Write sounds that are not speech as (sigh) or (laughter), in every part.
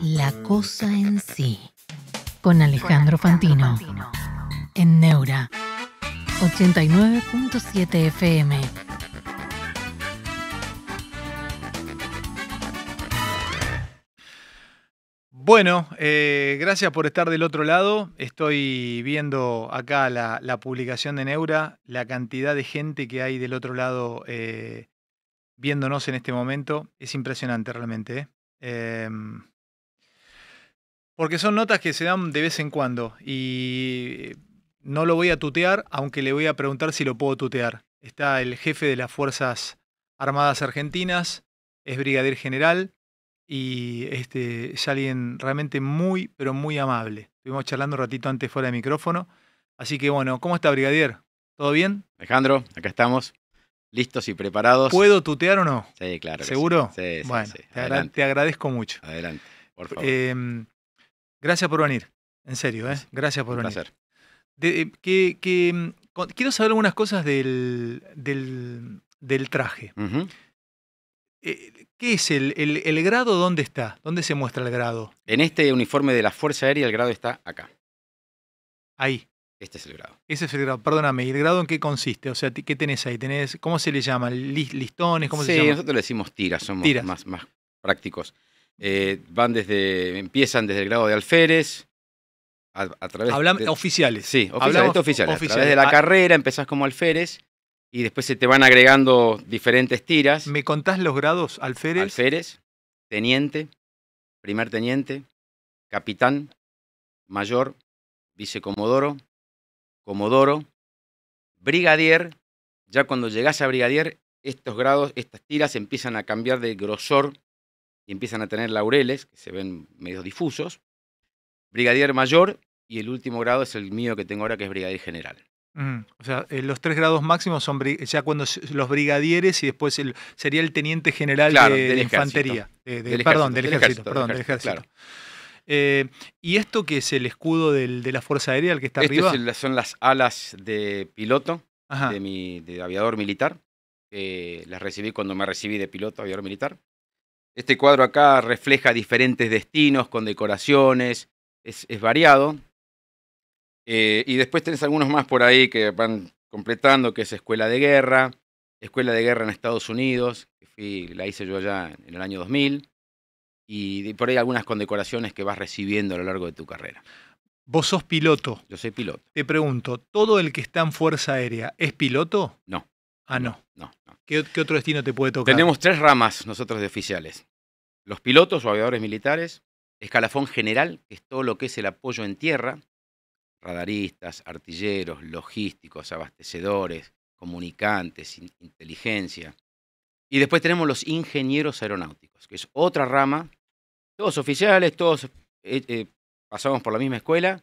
La cosa en sí, con Alejandro Fantino, en Neura, 89.7 FM. Bueno, eh, gracias por estar del otro lado. Estoy viendo acá la, publicación de Neura, la cantidad de gente que hay del otro lado eh, viéndonos en este momento. Es impresionante realmente. Eh. Em, porque son notas que se dan de vez en cuando y eh, no lo voy a tutear, aunque le voy a preguntar si lo puedo tutear. Está el jefe de las Fuerzas Armadas Argentinas, es brigadier general y este, es alguien realmente muy, pero muy amable. Estuvimos charlando un ratito antes fuera de micrófono. Así que bueno, ¿cómo está brigadier? ¿Todo bien? Alejandro, acá estamos listos y preparados. ¿Puedo tutear o no? Sí, claro. ¿Seguro? Sí, sí, te, agradezco mucho. Adelante, por favor. Em, Gracias por venir, en serio, ¿eh? gracias por venir. Eh, mm, quiero saber algunas cosas del, del, traje. Eh, ¿Qué es el, el, grado? ¿Dónde está? ¿Dónde se muestra el grado? En este uniforme de la Fuerza Aérea el grado está acá. Ahí. Este es el grado. Ese es el grado. Perdóname, ¿y el grado en qué consiste? O sea, ¿qué tenés ahí? ¿Tenés, ¿Cómo se le llama? ¿Listones? ¿Cómo sí, se llama? nosotros le decimos tiras, somos Más, más prácticos. Eh, van desde, empiezan desde el grado de alférez. A, través de, oficiales. Sí, oficiales, oficiales. A través de la ah. carrera empezás como alférez y después se te van agregando diferentes tiras. ¿Me contás los grados? Alférez. Alférez, teniente, primer teniente, capitán, mayor, vicecomodoro, comodoro, brigadier. Ya cuando llegás a brigadier, estos grados, estas tiras empiezan a cambiar de grosor y empiezan a tener laureles, que se ven medio difusos. Brigadier mayor y el último grado es el mío que tengo ahora, que es brigadier general. Mm, o sea, eh, los tres grados máximos son ya cuando los brigadieres y después sería el teniente general de, infantería. perdón, del, ejército, Claro. Eh, ¿Y esto que es el escudo de la Fuerza Aérea, el que está arriba? son las alas de piloto, de mi de aviador militar. las recibí cuando me recibí de piloto, aviador militar. Este cuadro acá refleja diferentes destinos con decoraciones, es, variado. Eh, y después tenés algunos más por ahí que van completando, que es Escuela de Guerra, Escuela de Guerra en Estados Unidos, que la hice yo allá en el año 2000, y por ahí algunas condecoraciones que vas recibiendo a lo largo de tu carrera. Vos sos piloto. Yo soy piloto. Te pregunto, ¿todo el que está en Fuerza Aérea es piloto? No. Ah, no. No, ¿Qué, otro destino te puede tocar? Tenemos tres ramas nosotros de oficiales. Los pilotos o aviadores militares, escalafón general, que es todo lo que es el apoyo en tierra, radaristas, artilleros, logísticos, abastecedores, comunicantes, inteligencia. Y después tenemos los ingenieros aeronáuticos, que es otra rama, todos oficiales, todos eh, eh, pasamos por la misma escuela,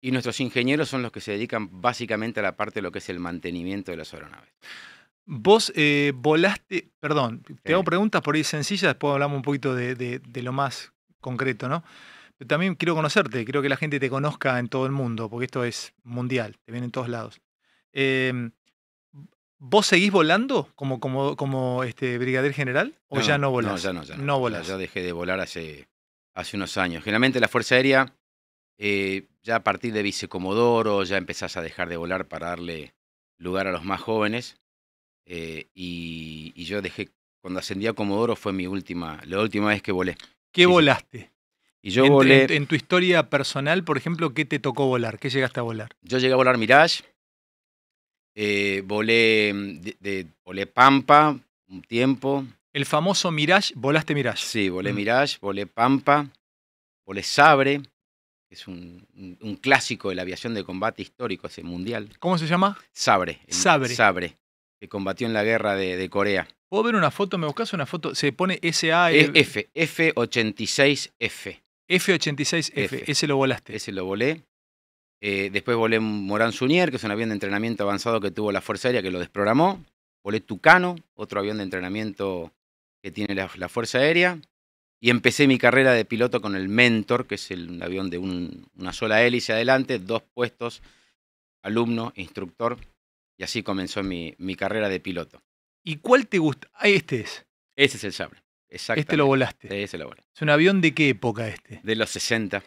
y nuestros ingenieros son los que se dedican básicamente a la parte de lo que es el mantenimiento de las aeronaves. Vos eh, volaste, perdón, te hago preguntas por ahí sencillas, después hablamos un poquito de, lo más concreto, ¿no? Pero también quiero conocerte, quiero que la gente te conozca en todo el mundo, porque esto es mundial, te viene en todos lados. Em, ¿Vos seguís volando como, como, como este brigadier general o ya no volás? No, ya no, ya no. Ya, dejé de volar hace, hace unos años. Generalmente la Fuerza Aérea, eh, ya a partir de vicecomodoro, ya empezás a dejar de volar para darle lugar a los más jóvenes. Eh, y, yo dejé, cuando ascendí a Comodoro fue mi última, la última vez que volé. ¿Qué volaste? Y yo volé... En, tu historia personal, por ejemplo, ¿qué te tocó volar? ¿Qué llegaste a volar? Yo llegué a volar Mirage, eh, volé, mm, volé Pampa un tiempo. El famoso Mirage, volaste Mirage. Sí, volé mm. Mirage, volé Pampa, volé Sabre, es un, un, clásico de la aviación de combate histórico, ese mundial. ¿Cómo se llama? Sabre. Sabre. Sabre que combatió en la guerra de, Corea. ¿Puedo ver una foto? ¿Me buscas una foto? Se pone SA. a e, F, F86F. F86F, ese lo volaste. Ese lo volé. Eh, después volé Morán Sunier, que es un avión de entrenamiento avanzado que tuvo la Fuerza Aérea, que lo desprogramó. Volé Tucano, otro avión de entrenamiento que tiene la, Fuerza Aérea. Y empecé mi carrera de piloto con el Mentor, que es el, un avión de una sola hélice adelante, dos puestos, alumno, instructor y así comenzó mi, mi carrera de piloto. ¿Y cuál te gusta? Ah, este es. Ese es el Sable. Este lo volaste. Ese lo volé. ¿Es un avión de qué época este? De los 60.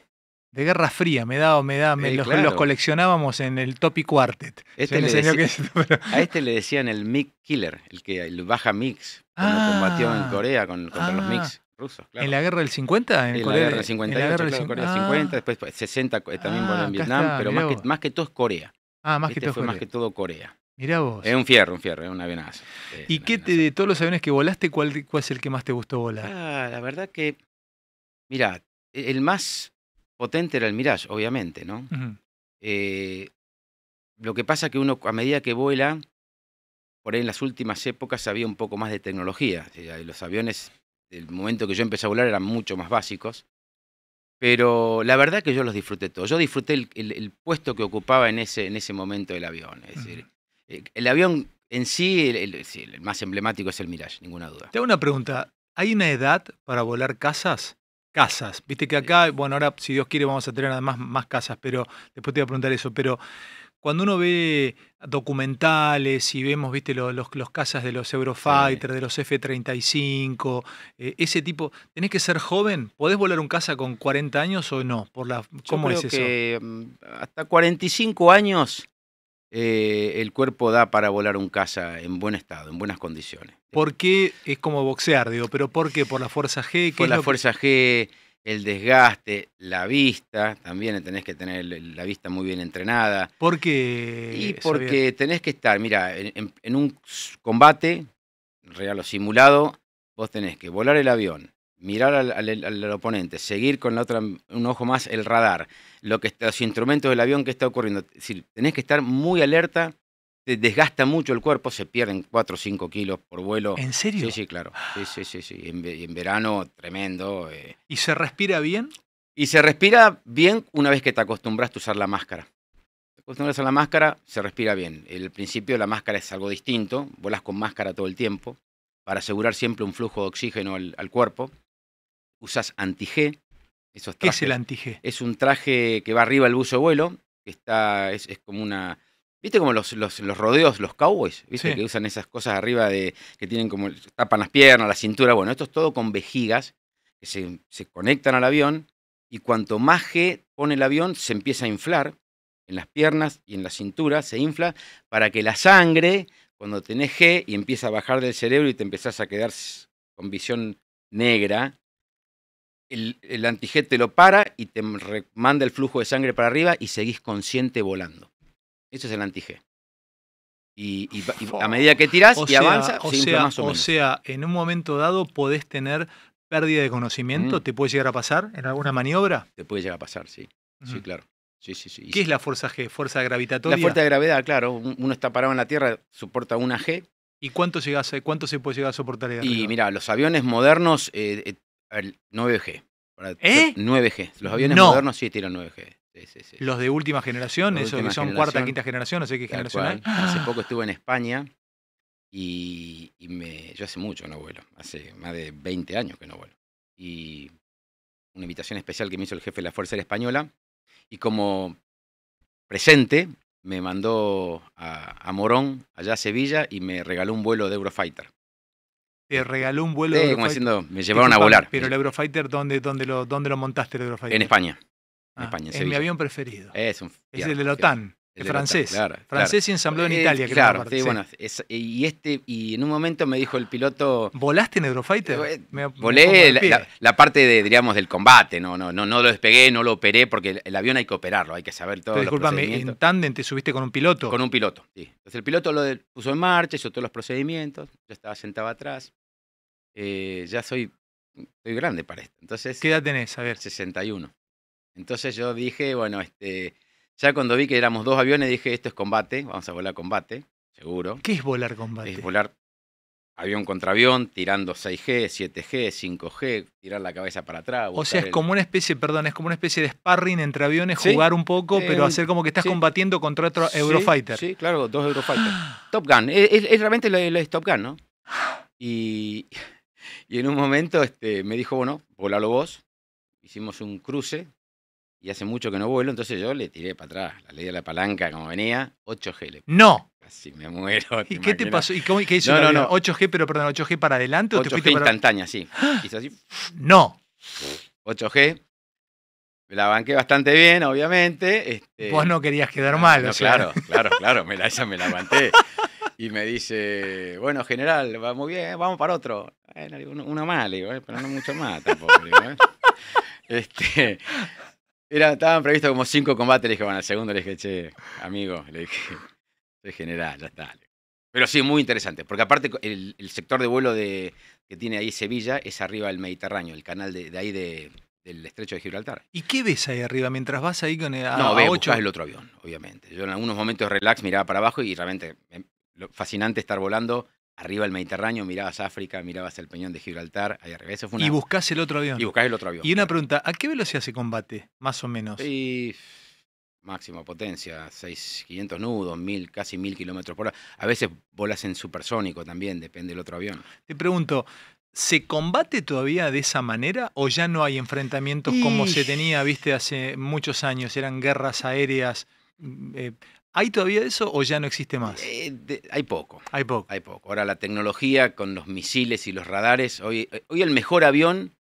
De Guerra Fría, me da, me da, me, los, los, coleccionábamos en el Topi Quartet. Este (laughs) A este le decían el MiG Killer, el que baja MiX, cuando ah. combatió en Corea con, contra los ah. MiX rusos. ¿En la guerra del 50? En, la guerra del 58, en la guerra del Corea 50, ah. después 60 pues, eh, también voló en Vietnam, pero más que todo es Corea. Ah, más, que, este todo fue más que todo Corea. Mira vos. Es un fierro, un fierro, es un avionazo. ¿Y qué te, de todos los aviones que volaste, cuál, cuál es el que más te gustó volar? Ah, la verdad que, mira, e, el más potente era el Mirage, obviamente, ¿no? Eh, lo que pasa que uno, a medida que vuela, por ahí en las últimas épocas había un poco más de tecnología. Los aviones, del momento que yo empecé a volar, eran mucho más básicos. Pero la verdad que yo los disfruté todos. Yo disfruté el, puesto que ocupaba en ese, en ese momento el avión. Es decir, eh, el avión en sí, el, el, más emblemático es el Mirage, ninguna duda. Te una pregunta. ¿Hay una edad para volar casas? Casas. Viste que acá, bueno, ahora si Dios quiere vamos a tener además más casas, pero después te voy a preguntar eso. Pero cuando uno ve documentales y vemos, viste, los, los, casas de los Eurofighter, de los F-35, eh, ese tipo, ¿tenés que ser joven? ¿Podés volar un casa con 40 años o no? Por la, ¿Cómo es eso? Que mm, hasta 45 años eh, el cuerpo da para volar un casa en buen estado, en buenas condiciones. ¿Por qué? Es como boxear, digo, pero ¿por qué? ¿Por la fuerza G? por la fuerza G el desgaste, la vista, también tenés que tener la vista muy bien entrenada. ¿Por qué? Y porque tenés que estar, mira, en, un combate, real o simulado, vos tenés que volar el avión, mirar al, oponente, seguir con la otra, un ojo más el radar, lo que está, los instrumentos del avión que está ocurriendo. Es decir, tenés que estar muy alerta desgasta mucho el cuerpo, se pierden 4 o 5 kilos por vuelo. ¿En serio? Sí, sí, claro. Sí, sí, sí, sí. En, verano, tremendo. Eh. ¿Y se respira bien? Y se respira bien una vez que te acostumbras a usar la máscara. Te acostumbras a usar la máscara, se respira bien. El principio la máscara es algo distinto, volas con máscara todo el tiempo para asegurar siempre un flujo de oxígeno al, cuerpo. Usas anti-G. ¿Qué es el anti Es un traje que va arriba al buzo de vuelo, que está, es, es como una, ¿Viste como los, los, rodeos, los cowboys? ¿Viste que usan esas cosas arriba de que tienen como tapan las piernas, la cintura? Bueno, esto es todo con vejigas que se, conectan al avión y cuanto más G pone el avión, se empieza a inflar en las piernas y en la cintura, se infla para que la sangre, cuando tenés G y empieza a bajar del cerebro y te empezás a quedar con visión negra, el, el te lo para y te manda el flujo de sangre para arriba y seguís consciente volando. Ese es el anti-G. Y, a medida que tiras y avanza, o sea, más o, sea, en un momento dado podés tener pérdida de conocimiento, mm. ¿te puede llegar a pasar en alguna maniobra? Te puede llegar a pasar, sí. Sí, mm. claro. Sí, sí, sí. ¿Qué es la fuerza G? ¿Fuerza gravitatoria? La fuerza de gravedad, claro. Uno está parado en la Tierra, soporta una G. ¿Y cuánto, llegas, cuánto se puede llegar a soportar Y mira, los aviones modernos, eh, 9G. ¿Eh? 9G. ¿Eh? Los aviones modernos sí tiran 9G. Los de última generación, esos que son cuarta, quinta generación, no sé Hace (gasps) poco estuve en España y, yo hace mucho no vuelo, hace más de 20 años que no vuelo. Y una invitación especial que me hizo el jefe de la Fuerza Aérea Española y como presente me mandó a, Morón, allá a Sevilla, y me regaló un vuelo de Eurofighter. Te regaló un vuelo de Eurofighter. me llevaron a volar. Pero el Eurofighter, ¿dónde, lo, ¿dónde lo montaste el Eurofighter? En España. Ah, es mi avión preferido. Es, el de la OTAN. El francés. francés y ensamblado en eh, Italia. Claro, y, este, y en un momento me dijo el piloto... ¿Volaste en Eurofighter? Eh, volé la, parte, de, diríamos, del combate. No, no, no, no lo despegué, no lo operé, porque el, avión hay que operarlo, hay que saber todo. Disculpame, en tándem te subiste con un piloto. Con un piloto, sí. Entonces el piloto lo puso en marcha, hizo todos los procedimientos, yo estaba sentado atrás. Eh, ya soy, soy grande para esto. Entonces, ¿Qué edad tenés? A ver. 61. Entonces yo dije, bueno, este, ya cuando vi que éramos dos aviones, dije, esto es combate, vamos a volar combate, seguro. ¿Qué es volar combate? Es volar avión contra avión, tirando 6G, 7G, 5G, tirar la cabeza para atrás. O sea, es como una especie, perdón, es como una especie de sparring entre aviones, jugar un poco, pero eh, hacer como que estás combatiendo contra otro Eurofighter. Sí, claro, dos Eurofighter. (gasps) Top Gun, es, realmente el Top Gun, ¿no? (gasps) Y, en un momento este, me dijo, bueno, volalo vos. Hicimos un cruce y hace mucho que no vuelo, entonces yo le tiré para atrás, la ley de la palanca como venía, 8G. ¡No! Casi me muero. ¿Y qué te pasó? ¿Y cómo, qué hizo? No, no, no. 8G, pero perdón, 8G para adelante 8G o te fuiste instantánea, sí. ¡Ah! así. ¡No! 8G. Me la banqué bastante bien, obviamente. Este, Vos no querías quedar mal, no, Claro, claro, claro, me la, esa me la aguanté. Y me dice, bueno, general, va muy bien, vamos para otro. uno, más, digo, eh, pero no mucho más tampoco. ¿eh? Este, estaban previstos como cinco combates. Le dije, bueno, al segundo le dije, che, amigo, le dije, (laughs) soy general, ya está. Pero sí, muy interesante, porque aparte el, sector de vuelo de, que tiene ahí Sevilla es arriba del Mediterráneo, el canal de, ahí del estrecho de Gibraltar. ¿Y qué ves ahí arriba mientras vas ahí con el, a, no, el otro avión, obviamente. Yo en algunos momentos relax miraba para abajo y realmente em, fascinante estar volando arriba el Mediterráneo, mirabas África, mirabas el peñón de Gibraltar, ahí arriba. Eso fue Y buscás el otro avión. Y buscás el otro avión. Y una pregunta, ¿a qué velocidad se combate, más o menos? Y máxima potencia, 6500 500 nudos, mil, casi 1000 kilómetros por hora. A veces volas en supersónico también, depende del otro avión. Te pregunto, ¿Se combate todavía de esa manera o ya no hay enfrentamientos como se tenía, viste, hace muchos años? Eran guerras aéreas mm, eh, ¿Hay todavía eso o ya no existe más? Eh, hay poco. Hay poco. Hay poco. Ahora la tecnología con los misiles y los radares, hoy, eh, hoy el mejor avión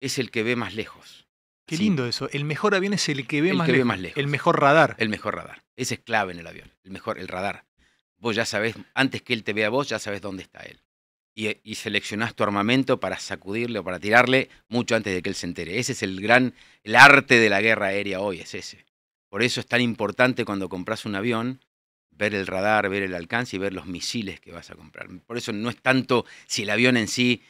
es el que ve más lejos. Qué lindo eso. El mejor avión es el que ve, el más, que lejos. ve más lejos. El mejor radar. El mejor radar. Ese es clave en el avión. El mejor, el radar. Vos ya sabés, antes que él te vea a vos, ya sabés dónde está él. Y, eh, y, seleccionás tu armamento para sacudirle o para tirarle mucho antes de que él se entere. Ese es el gran, el arte de la guerra aérea hoy, es ese. Por eso es tan importante cuando compras un avión ver el radar, ver el alcance y ver los misiles que vas a comprar. Por eso no es tanto si el avión en sí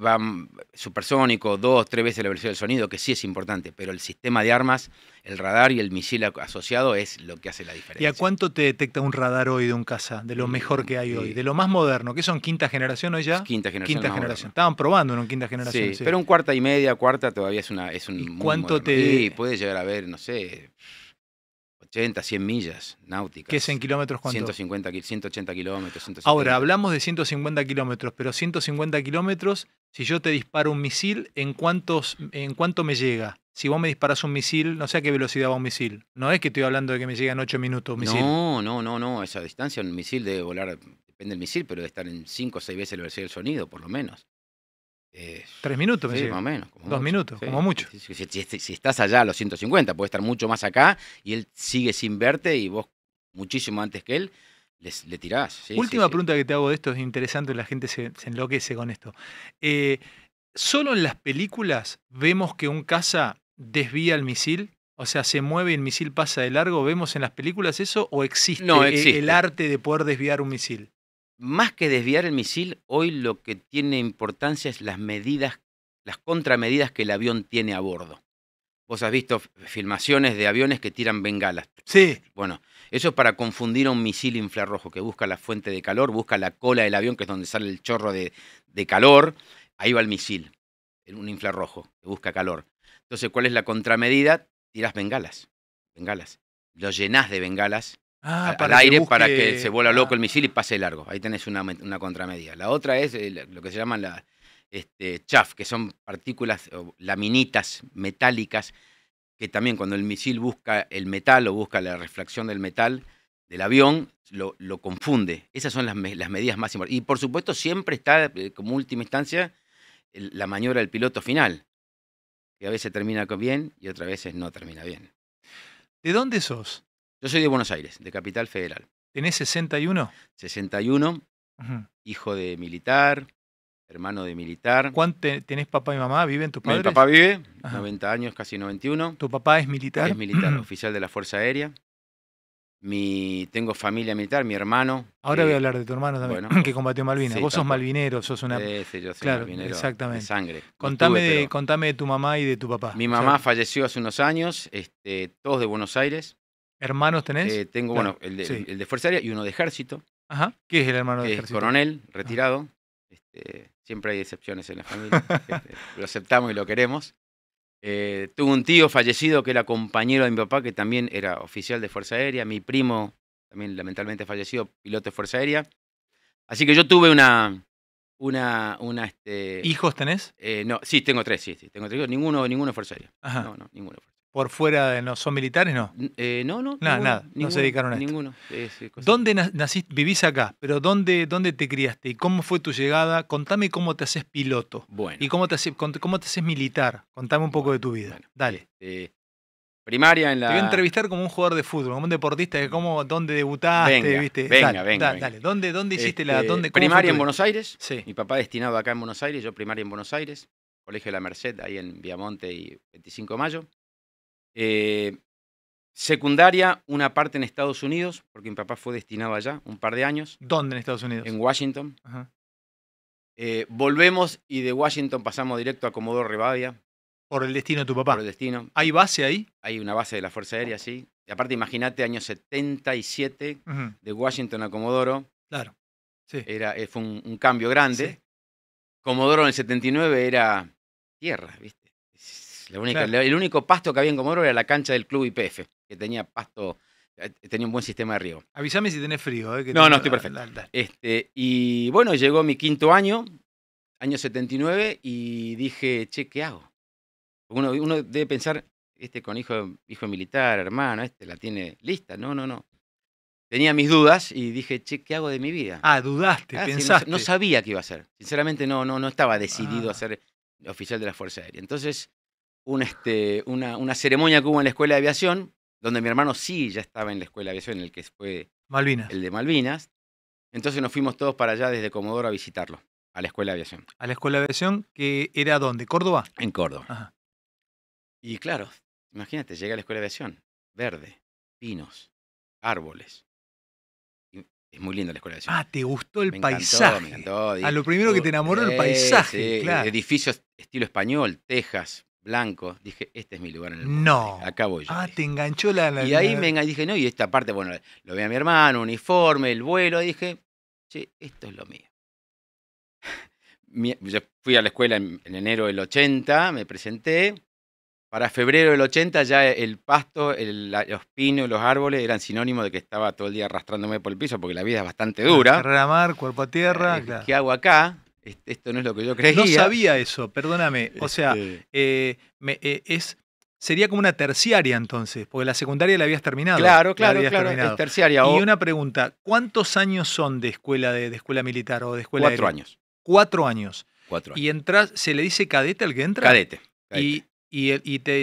va mm, supersónico, dos, tres veces la velocidad del sonido, que sí es importante, pero el sistema de armas, el radar y el misil asociado es lo que hace la diferencia. ¿Y a cuánto te detecta un radar hoy de un caza, de lo mejor que hay hoy, de lo más moderno? ¿Qué son quinta generación hoy ya? Quinta generación. Quinta generación. Estaban probando en quinta generación. Sí, pero un cuarta y media, cuarta todavía es una es un ¿Y ¿Cuánto te sí, puede llegar a ver, no sé, 80, 100 millas náuticas. ¿Qué es en kilómetros cuánto? 150, 180 kilómetros. Ahora, hablamos de 150 kilómetros, pero 150 kilómetros, si yo te disparo un misil, ¿en, cuántos, ¿en cuánto me llega? Si vos me disparas un misil, no sé a qué velocidad va un misil. No es que estoy hablando de que me llegue en 8 minutos un misil. No, no, no, no. Esa distancia, un misil debe volar, depende del misil, pero debe estar en 5 o 6 veces la velocidad del sonido, por lo menos. Eh, Tres minutos, me menos. Dos minutos, como mucho. Si, estás allá a los 150, puede estar mucho más acá y él sigue sin verte y vos muchísimo antes que él le tirás. Última pregunta que te hago de esto, es interesante, la gente se, enloquece con esto. Eh, ¿Solo en las películas vemos que un caza desvía el misil? O sea, se mueve y el misil pasa de largo. ¿Vemos en las películas eso o existe, el arte de poder desviar un misil? más que desviar el misil, hoy lo que tiene importancia es las medidas, las contramedidas que el avión tiene a bordo. Vos has visto filmaciones de aviones que tiran bengalas. Sí. Bueno, eso es para confundir a un misil infrarrojo que busca la fuente de calor, busca la cola del avión, que es donde sale el chorro de, de calor. Ahí va el misil, un infrarrojo que busca calor. Entonces, ¿cuál es la contramedida? Tirás bengalas, bengalas. Lo llenás de bengalas Ah, al para aire para que se vuela loco el ah. misil y pase largo. Ahí tenés una, una contramedia. La otra es lo que se llaman las este, chaff, que son partículas o laminitas metálicas, que también cuando el misil busca el metal o busca la reflexión del metal del avión, lo, lo confunde. Esas son las, las medidas más importantes. Y por supuesto siempre está eh, como última instancia la maniobra del piloto final, que a veces termina bien y otras veces no termina bien. ¿De dónde sos? Yo soy de Buenos Aires, de Capital Federal. ¿Tenés 61? 61, hijo de militar, hermano de militar. ¿Cuánto tenés papá y mamá? ¿Viven tus padres? Mi papá vive, 90 años, casi 91. ¿Tu papá es militar? Es militar, (clears throat) oficial de la Fuerza Aérea. Mi, tengo familia militar, mi hermano. Ahora voy a hablar de tu hermano también, (laughs) que combatió Malvinas. Vos sos malvinero, sos una. Sí, yo soy malvinero exactamente. de sangre. Contame, de, contame de tu mamá y de tu papá. Mi mamá falleció hace unos años, este, todos de Buenos Aires. ¿Hermanos tenés? Eh, tengo, bueno, el de, el de, Fuerza Aérea y uno de Ejército. Ajá. ¿Qué es el hermano de Ejército? coronel, ah. retirado. Este, siempre hay excepciones en la familia. (laughs) Este, lo aceptamos y lo queremos. Eh, tuve un tío fallecido que era compañero de mi papá, que también era oficial de Fuerza Aérea. Mi primo, también lamentablemente fallecido, piloto de Fuerza Aérea. Así que yo tuve una. una, una este ¿Hijos tenés? Eh, no, sí, tengo tres, sí, tengo tres Ninguno, de Fuerza Aérea. No, no, ninguno de Fuerza por fuera de no son militares no eh, no no nada nada no se dedicaron a esto. ninguno eh, dónde naciste vivís acá pero dónde dónde te criaste y cómo fue tu llegada contame cómo te haces piloto bueno y cómo te haces cómo te haces militar contame un poco de tu vida dale este, primaria en la te voy a entrevistar como un jugador de fútbol como un deportista de cómo dónde debutaste venga, viste venga dale, dale dónde dónde hiciste la este, dónde primaria en Buenos Aires sí mi papá destinado acá en Buenos Aires yo primaria en Buenos Aires colegio de la Merced ahí en Viamonte y 25 de mayo eh, secundaria, una parte en Estados Unidos, porque mi papá fue destinado allá un par de años. ¿Dónde en Estados Unidos? En Washington. Eh, volvemos y de Washington pasamos directo a Comodoro Rivadavia. Por el destino de tu papá. Por el destino. ¿Hay base ahí? Hay una base de la Fuerza Aérea, ah. sí. Y aparte, imagínate, año 77, de Washington a Comodoro. Claro. Sí. Era, eh, fue un, cambio grande. Comodoro en el 79 era tierra, ¿viste? El único pasto que había en Comodoro era la cancha del club IPF, que tenía pasto, eh, tenía un buen sistema de riego. Avísame si tenés frío. Eh, que no, no, estoy perfecto. Este, y bueno, llegó mi quinto año, año 79, y dije, che, ¿qué hago? Uno, uno debe pensar, este con hijo, hijo militar, hermano, este la tiene lista. No, no, no tenía mis dudas y dije, che, ¿qué hago de mi vida? Ah, dudaste, ah, pensaste. No, sabía qué iba a hacer. Sinceramente no, no, no estaba decidido a ah. ser oficial de la Fuerza Aérea. Entonces este, una, ceremonia que hubo en la escuela de aviación, donde mi hermano sí ya estaba en la escuela de aviación, en el que fue Malvinas. el de Malvinas. Entonces nos fuimos todos para allá desde Comodoro a visitarlo, a la escuela de aviación. ¿A la escuela de aviación que era dónde? ¿Córdoba? En Córdoba. Ajá. Y claro, imagínate, llega a la escuela de aviación, verde, pinos, árboles. Es muy linda la escuela de aviación. Ah, te gustó el paisaje. A lo primero que te enamoró el eh, paisaje. Edificios estilo español, Texas, blanco. Dije, este es mi lugar en el mundo. No. acá voy yo. Ah, te enganchó la, Y ahí me dije, no, y esta parte, bueno, lo veía a mi hermano, uniforme, el vuelo, dije, che, esto es lo mío. (laughs) yo fui a la escuela en, enero del 80, me presenté. Para febrero del 80 ya el pasto, el, los pinos, los árboles eran sinónimo de que estaba todo el día arrastrándome por el piso porque la vida es bastante ah, dura. mar, cuerpo a tierra. Eh, ¿Qué hago acá? esto no es lo que yo creía. No sabía eso, perdóname. O sea, este eh, me, eh, es, sería como una terciaria entonces, porque la secundaria la habías terminado. Claro, claro, claro, terciaria. Y una pregunta, ¿cuántos años son de escuela de, escuela militar o de escuela Cuatro años. Cuatro años. Cuatro años. ¿Y entras, se le dice cadete al que entra? Cadete. Y, y,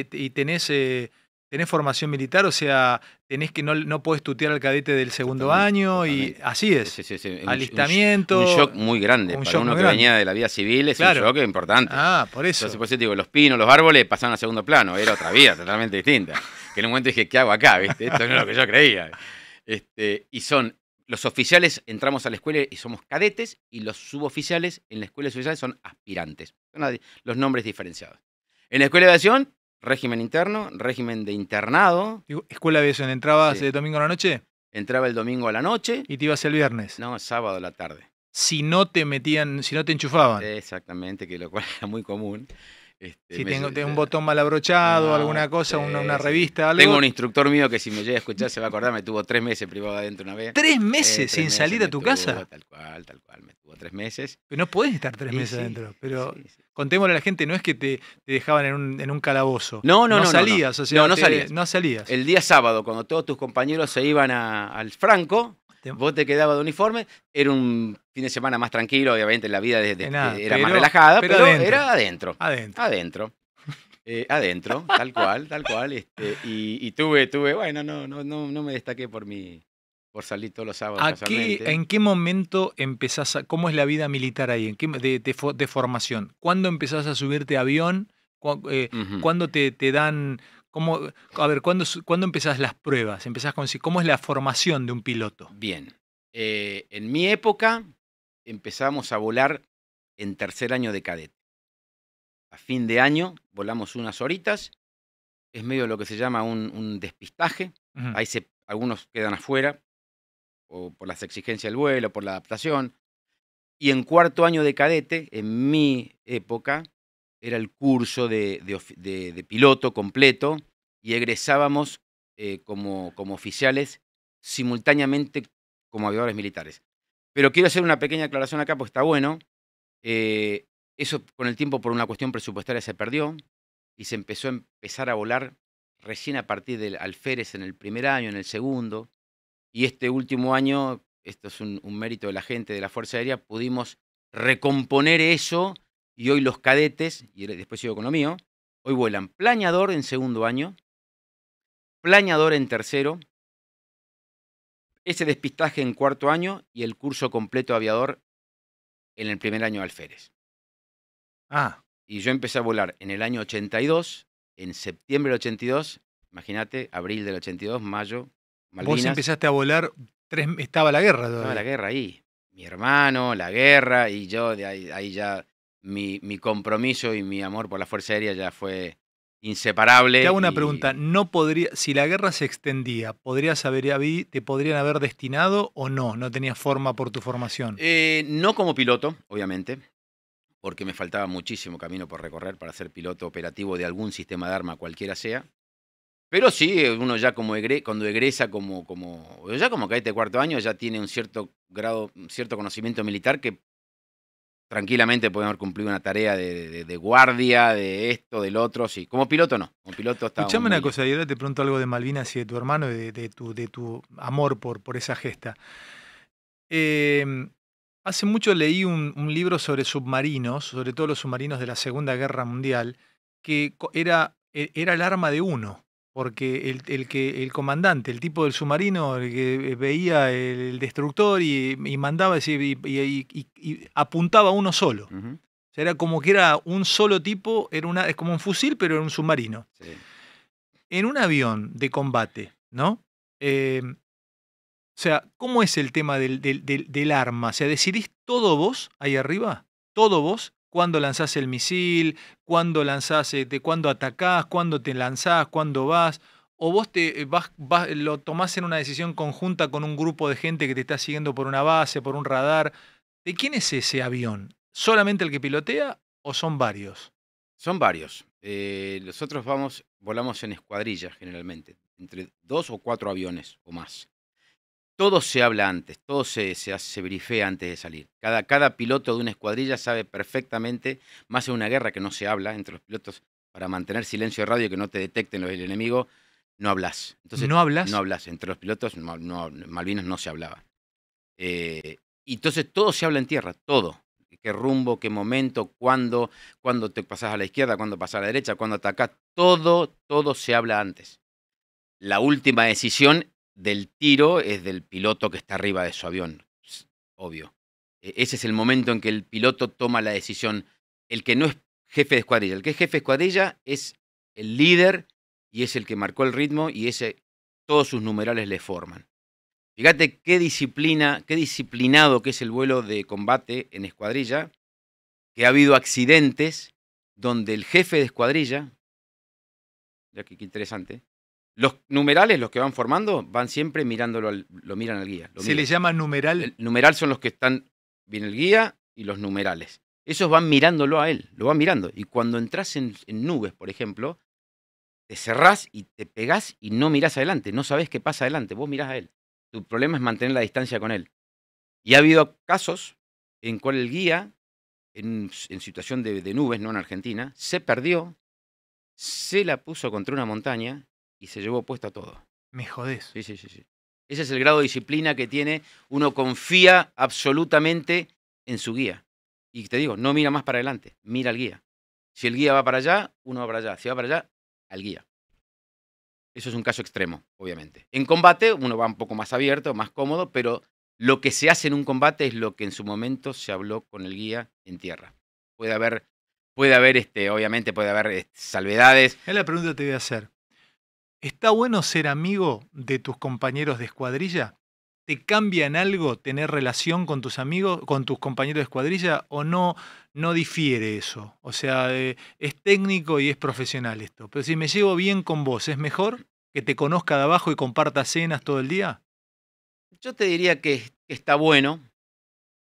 y tenés, eh, tenés formación militar, o sea, tenés que no, no puedes tutear al cadete del segundo año y así es. Sí, Alistamiento. Un, shock muy grande. para uno que venía de la vida civil es un shock importante. Ah, por eso. Entonces, por eso digo, los pinos, los árboles pasaron a segundo plano. Era otra vida (laughs) totalmente distinta. Que en un momento dije, ¿qué hago acá? Esto no es lo que yo creía. Este, y son los oficiales, entramos a la escuela y somos cadetes, y los suboficiales en la escuela suboficiales son aspirantes. Son los nombres diferenciados. En la escuela de aviación régimen interno, régimen de internado. ¿Escuela de eso? ¿Entrabas el domingo a la noche? Entraba el domingo a la noche. ¿Y te ibas el viernes? No, sábado a la tarde. Si no te metían, si no te enchufaban. Exactamente, que lo cual (laughs) era muy común. Este, si tengo, un eh, botón mal abrochado, alguna cosa, una, revista, algo. Tengo un instructor mío que si me llega a escuchar se va a acordar, me tuvo tres meses privado adentro una vez. ¿Tres eh, meses sin salir a tu casa? Tal cual, tal cual, me tuvo tres meses. Pero no puedes estar tres meses adentro. Pero contémosle a la gente, no es que te, te dejaban en un, calabozo. No, no, no. No salías, no, no. salías. El día sábado, cuando todos tus compañeros se iban al Franco, Vos te quedabas de uniforme, era un fin de semana más tranquilo, obviamente la vida era más relajada, pero, era adentro. Adentro. Adentro. Eh, (laughs) tal cual, tal cual. Este, y, tuve, tuve, bueno, no, no, no, me destaqué por mi, por salir todos los sábados. aquí ¿En qué momento empezás cómo es la vida militar ahí? de, formación? ¿Cuándo empezás a subirte avión? Eh, ¿Cuándo, te, te, dan, a ver, ¿cuándo, empezás las pruebas? Empezás cómo es la formación de un piloto. Bien. Eh, en mi época empezamos a volar en tercer año de cadete. A fin de año volamos unas horitas. Es medio lo que se llama un, despistaje. Ahí se, algunos quedan afuera, o por las exigencias del vuelo, por la adaptación. Y en cuarto año de cadete, en mi época, era el curso de, piloto completo y egresábamos eh, como, oficiales simultáneamente como aviadores militares. Pero quiero hacer una pequeña aclaración acá, pues está bueno. Eh, eso con el tiempo por una cuestión presupuestaria se perdió y se empezó a empezar a volar recién a partir del alférez en el primer año, en el segundo. Y este último año, esto es un mérito de la gente de la Fuerza Aérea, pudimos recomponer eso y hoy los cadetes, y después sigo con lo mío, hoy vuelan planeador en segundo año, planeador en tercero, ese despistaje en cuarto año y el curso completo aviador en el primer año de alférez. Ah. Y yo empecé a volar en el año 82, en septiembre del 82, imagínate, abril del 82, mayo, Vos empezaste a volar, tres, estaba la guerra todavía. Estaba la guerra ahí. Mi hermano, la guerra, y yo de ahí, ahí ya mi, compromiso y mi amor por la Fuerza Aérea ya fue inseparable. Te hago una pregunta, no podría, si la guerra se extendía, ¿podrías haber, ¿te podrían haber destinado o no? ¿No tenías forma por tu formación? Eh, no como piloto, obviamente, porque me faltaba muchísimo camino por recorrer para ser piloto operativo de algún sistema de arma, cualquiera sea. Pero sí, uno ya como egre, cuando egresa como, como ya como caete este cuarto año ya tiene un cierto grado, un cierto conocimiento militar que tranquilamente podemos haber cumplido una tarea de, guardia, de esto, del otro, sí. Como piloto no, como piloto Escuchame una cosa, y ahora te pregunto algo de Malvinas y de tu hermano y de, tu, de tu amor por, por esa gesta. Em, hace mucho leí un, libro sobre submarinos, sobre todo los submarinos de la Segunda Guerra Mundial, que era, e, era el arma de uno porque el, el, que, el comandante, el tipo del submarino, el que eh, veía el, destructor y, mandaba y, y, apuntaba uno solo. O sea, era como que era un solo tipo, era una, es como un fusil, pero era un submarino. En un avión de combate, ¿no? Eh, o sea, ¿cómo es el tema del, del, del, del, arma? O sea, ¿decidís todo vos ahí arriba? ¿Todo vos? cuándo lanzás el misil, cuándo lanzás, de este, cuándo atacás, cuándo te lanzás, cuándo vas, o vos te eh, vas, lo tomás en una decisión conjunta con un grupo de gente que te está siguiendo por una base, por un radar. ¿De quién es ese avión? ¿Solamente el que pilotea o son varios? Son varios. Eh, nosotros vamos, volamos en escuadrillas generalmente, entre dos o cuatro aviones o más todo se habla antes, todo se, se, se brifea antes de salir. Cada, cada piloto de una escuadrilla sabe perfectamente, más en una guerra que no se habla entre los pilotos, para mantener silencio de radio que no te detecten los del enemigo, no hablas. Entonces, ¿No hablas? No hablas. Entre los pilotos, Malvinas no se hablaba. Eh, y entonces todo se habla en tierra, todo. Qué rumbo, qué momento, cuándo, cuándo te pasas a la izquierda, cuándo pasás a la derecha, cuándo atacás. Todo, todo se habla antes. La última decisión del tiro es del piloto que está arriba de su avión, obvio. E, ese es el momento en que el piloto toma la decisión. El que no es jefe de escuadrilla, el que es jefe de escuadrilla es el líder y es el que marcó el ritmo y ese todos sus numerales le forman. Fíjate qué disciplina, qué disciplinado que es el vuelo de combate en escuadrilla, que ha habido accidentes donde el jefe de escuadrilla, ya que qué interesante, los numerales, los que van formando, van siempre mirándolo al, lo miran al guía. ¿Se les le llama numeral? El numeral son los que están, viene el guía y los numerales. Esos van mirándolo a él, lo van mirando. Y cuando entras en, nubes, por ejemplo, te cerrás y te pegás y no mirás adelante, no sabes qué pasa adelante, vos mirás a él. Tu problema es mantener la distancia con él. Y ha habido casos en cual el guía, en, situación de nubes, no en Argentina, se perdió, se la puso contra una montaña y se llevó puesto a todo. Me jodés. Sí, sí, sí, sí. Ese es el grado de disciplina que tiene. Uno confía absolutamente en su guía. Y te digo, no mira más para adelante, mira al guía. Si el guía va para allá, uno va para allá. Si va para allá, al guía. Eso es un caso extremo, obviamente. En combate uno va un poco más abierto, más cómodo, pero lo que se hace en un combate es lo que en su momento se habló con el guía en tierra. Puede haber, puede haber este, obviamente puede haber eh, salvedades. Es la pregunta que te voy a hacer. ¿Está bueno ser amigo de tus compañeros de escuadrilla? ¿Te cambia en algo tener relación con tus amigos, con tus compañeros de escuadrilla o no, no difiere eso? O sea, eh, es técnico y es profesional esto. Pero si me llevo bien con vos, ¿es mejor que te conozca de abajo y comparta cenas todo el día? Yo te diría que está bueno,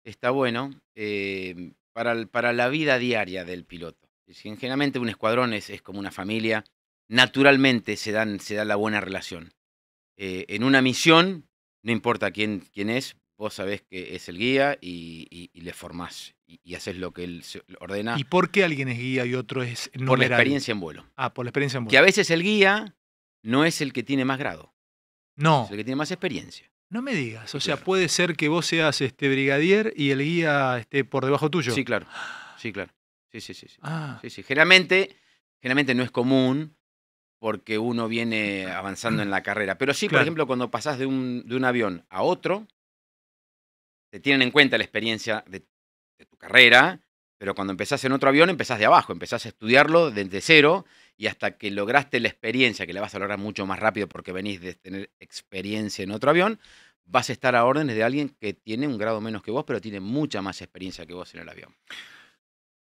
está bueno eh, para, la vida diaria del piloto. Generalmente un escuadrón es, es como una familia, naturalmente se, dan, da la buena relación. Eh, en una misión, no importa quién, quién es, vos sabés que es el guía y, le formás y, haces lo que él ordena. ¿Y por qué alguien es guía y otro es no? Por la experiencia en vuelo. Ah, por la experiencia en vuelo. Que a veces el guía no es el que tiene más grado. No. Es el que tiene más experiencia. No me digas, o sea, puede ser que vos seas este brigadier y el guía esté por debajo tuyo. Sí, claro. Sí, claro. Sí, sí, sí. ah. sí, sí. generalmente no es común, porque uno viene avanzando en la carrera. Pero sí, por ejemplo, cuando pasás de un, de un, avión a otro, te tienen en cuenta la experiencia de, de, tu carrera, pero cuando empezás en otro avión, empezás de abajo, empezás a estudiarlo desde cero y hasta que lograste la experiencia, que la vas a lograr mucho más rápido porque venís de tener experiencia en otro avión, vas a estar a órdenes de alguien que tiene un grado menos que vos, pero tiene mucha más experiencia que vos en el avión.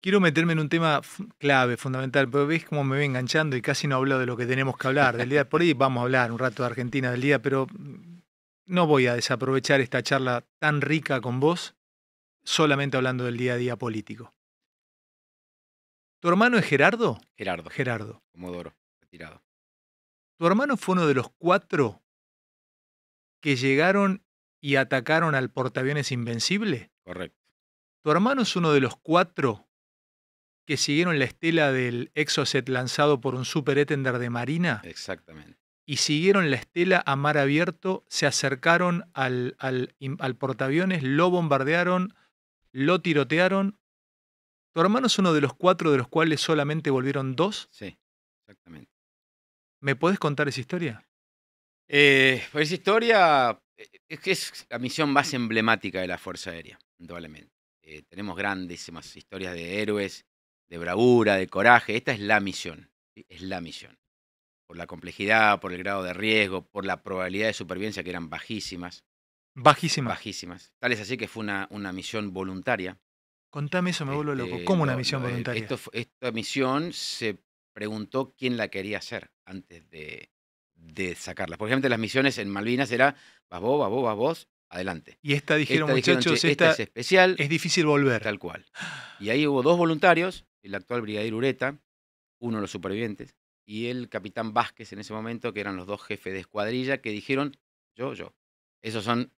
Quiero meterme en un tema clave, fundamental, pero ves cómo me voy enganchando y casi no hablo de lo que tenemos que hablar del día. Por ahí vamos a hablar un rato de Argentina del día, pero mm, no voy a desaprovechar esta charla tan rica con vos solamente hablando del día a día político. ¿Tu hermano es Gerardo? Gerardo. Gerardo. Comodoro, retirado. ¿Tu hermano fue uno de los cuatro que llegaron y atacaron al portaaviones invencible? Correcto. ¿Tu hermano es uno de los cuatro que siguieron la estela del Exocet lanzado por un Super Etender de Marina. Exactamente. Y siguieron la estela a mar abierto, se acercaron al, al, portaaviones, lo bombardearon, lo tirotearon. Tu hermano es uno de los cuatro, de los cuales solamente volvieron dos. Sí, exactamente. ¿Me puedes contar esa historia? Eh, pues esa historia eh, es la misión más emblemática de la Fuerza Aérea, indudablemente. Eh, tenemos grandísimas historias de héroes de bravura, de coraje. Esta es la misión, es la misión. Por la complejidad, por el grado de riesgo, por la probabilidad de supervivencia que eran bajísimas. Bajísimas. Bajísimas. Tal es así que fue una, una misión voluntaria. Contame eso, me vuelvo este, loco. ¿Cómo una misión eh, voluntaria? esta misión se preguntó quién la quería hacer antes de, sacarla. Porque ejemplo, las misiones en Malvinas era vas vos, vas vos, vas vos, adelante. Y esta dijeron, muchachos, esta, es especial. Es difícil volver. Tal cual. Y ahí hubo dos voluntarios el actual brigadier Ureta, uno de los supervivientes, y el capitán Vázquez en ese momento, que eran los dos jefes de escuadrilla, que dijeron, yo, yo, esos son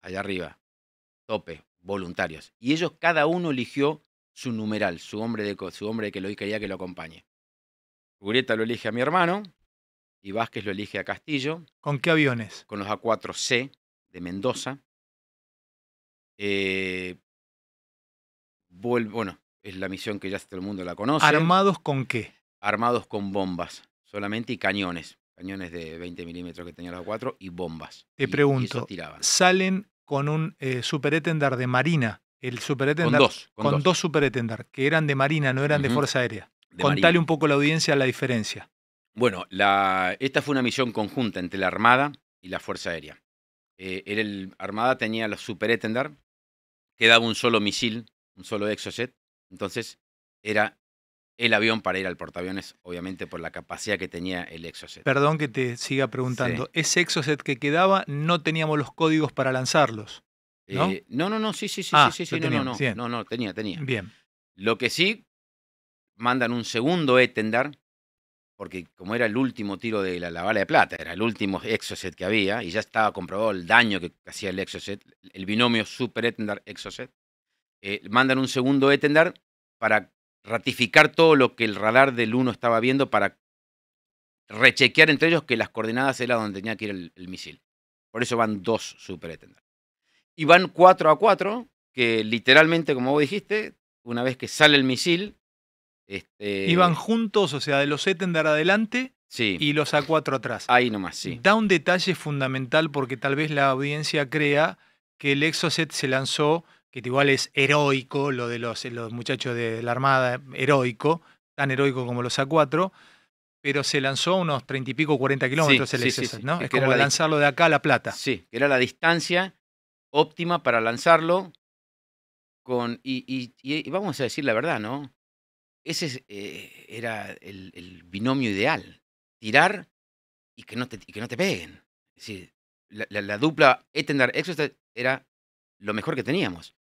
allá arriba, tope, voluntarios. Y ellos cada uno eligió su numeral, su hombre, de, su hombre que lo quería que lo acompañe. Ureta lo elige a mi hermano y Vázquez lo elige a Castillo. ¿Con qué aviones? Con los A4C de Mendoza. Eh, bueno, es la misión que ya todo el mundo la conoce. ¿Armados con qué? Armados con bombas, solamente y cañones. Cañones de 20 milímetros que tenía los cuatro y bombas. Te pregunto, ¿salen con un eh, Super de Marina? El Super con dos. Con, dos. Super que eran de Marina, no eran de Fuerza Aérea. Contale un poco a la audiencia la diferencia. Bueno, esta fue una misión conjunta entre la Armada y la Fuerza Aérea. Eh, el, Armada tenía los Super quedaba que un solo misil, un solo exocet, entonces era el avión para ir al portaaviones, obviamente por la capacidad que tenía el Exocet. Perdón que te siga preguntando, es ese Exocet que quedaba no teníamos los códigos para lanzarlos. No, eh, no, no, no, sí, sí, sí, ah, sí, sí, no, no, no, no, tenía, tenía. Bien. Lo que sí, mandan un segundo Etendar, porque como era el último tiro de la, la, bala de plata, era el último Exocet que había, y ya estaba comprobado el daño que hacía el Exocet, el binomio Super Etendar Exocet, eh, mandan un segundo Etendard para ratificar todo lo que el radar del 1 estaba viendo para rechequear entre ellos que las coordenadas era donde tenía que ir el, misil. Por eso van dos Super Etendard. Y van 4 a 4, que literalmente, como vos dijiste, una vez que sale el misil... Este... Iban juntos, o sea, de los Etendard adelante y los A4 atrás. Ahí nomás, sí. Da un detalle fundamental porque tal vez la audiencia crea que el Exocet se lanzó que igual es heroico, lo de los, eh, los muchachos de la Armada, heroico, tan heroico como los A4, pero se lanzó unos 30 y pico, 40 kilómetros el sí, ¿no? Es, como lanzarlo de acá a La Plata. Sí, que era la distancia óptima para lanzarlo con, y, vamos a decir la verdad, ¿no? Ese eh, era el, binomio ideal, tirar y que no te, que no te peguen. la, dupla etendard era lo mejor que teníamos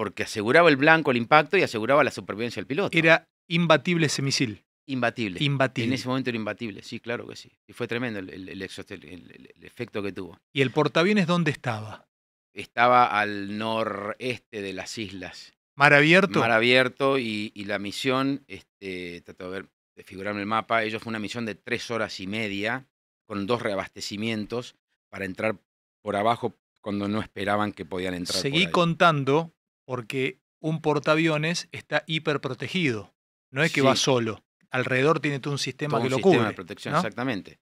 porque aseguraba el blanco, el impacto y aseguraba la supervivencia del piloto. Era imbatible ese misil. Imbatible. Imbatible. En ese momento era imbatible, sí, claro que sí. Y fue tremendo el, el, efecto que tuvo. ¿Y el portaaviones dónde estaba? Estaba al noreste de las islas. ¿Mar abierto? Mar abierto y, la misión, este, trato de ver, de figurarme el mapa, ellos fue una misión de tres horas y media con dos reabastecimientos para entrar por abajo cuando no esperaban que podían entrar. Seguí contando porque un portaaviones está hiperprotegido. No es que va solo. Alrededor tiene todo un sistema que un lo sistema cubre. de protección, exactamente.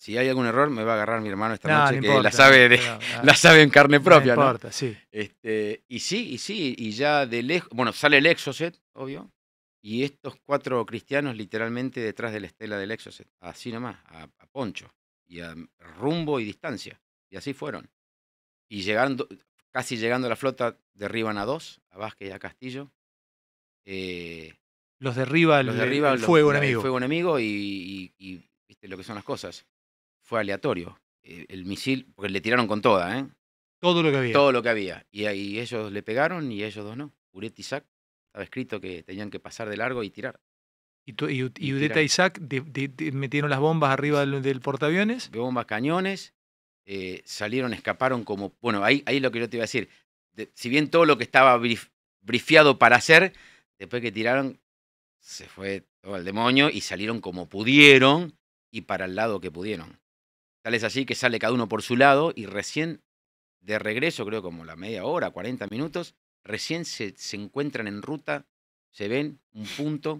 Si hay algún error, me va a agarrar mi hermano esta noche, que la, sabe (laughs) la sabe en carne propia. No importa, sí. Este, y sí, y sí, y ya de lejos. Bueno, sale el Exocet, obvio. Y estos cuatro cristianos literalmente detrás de la estela del Exocet. Así nomás, a, a poncho. Y a rumbo y distancia. Y así fueron. Y llegando, Casi llegando a la flota, derriban a dos, a Vázquez y a Castillo. Eh, los derriba el, los derriba fuego enemigo. El fuego enemigo y, viste lo que son las cosas. Fue aleatorio. Eh, el, misil, porque le tiraron con toda, ¿eh? Todo lo que había. Todo lo que había. Y, ahí ellos le pegaron y ellos dos no. Ureta y Isaac estaba escrito que tenían que pasar de largo y tirar. Y, y, y Ureta Isaac metieron las bombas arriba del, del portaaviones. Bombas, cañones. Eh, salieron, escaparon como, bueno, ahí, ahí es lo que yo te iba a decir, si bien todo lo que estaba brifiado para hacer, después que tiraron, se fue todo al demonio y salieron como pudieron y para el lado que pudieron. Tal es así que sale cada uno por su lado y recién de regreso, creo como la media hora, 40 minutos, recién se, se encuentran en ruta, se ven un punto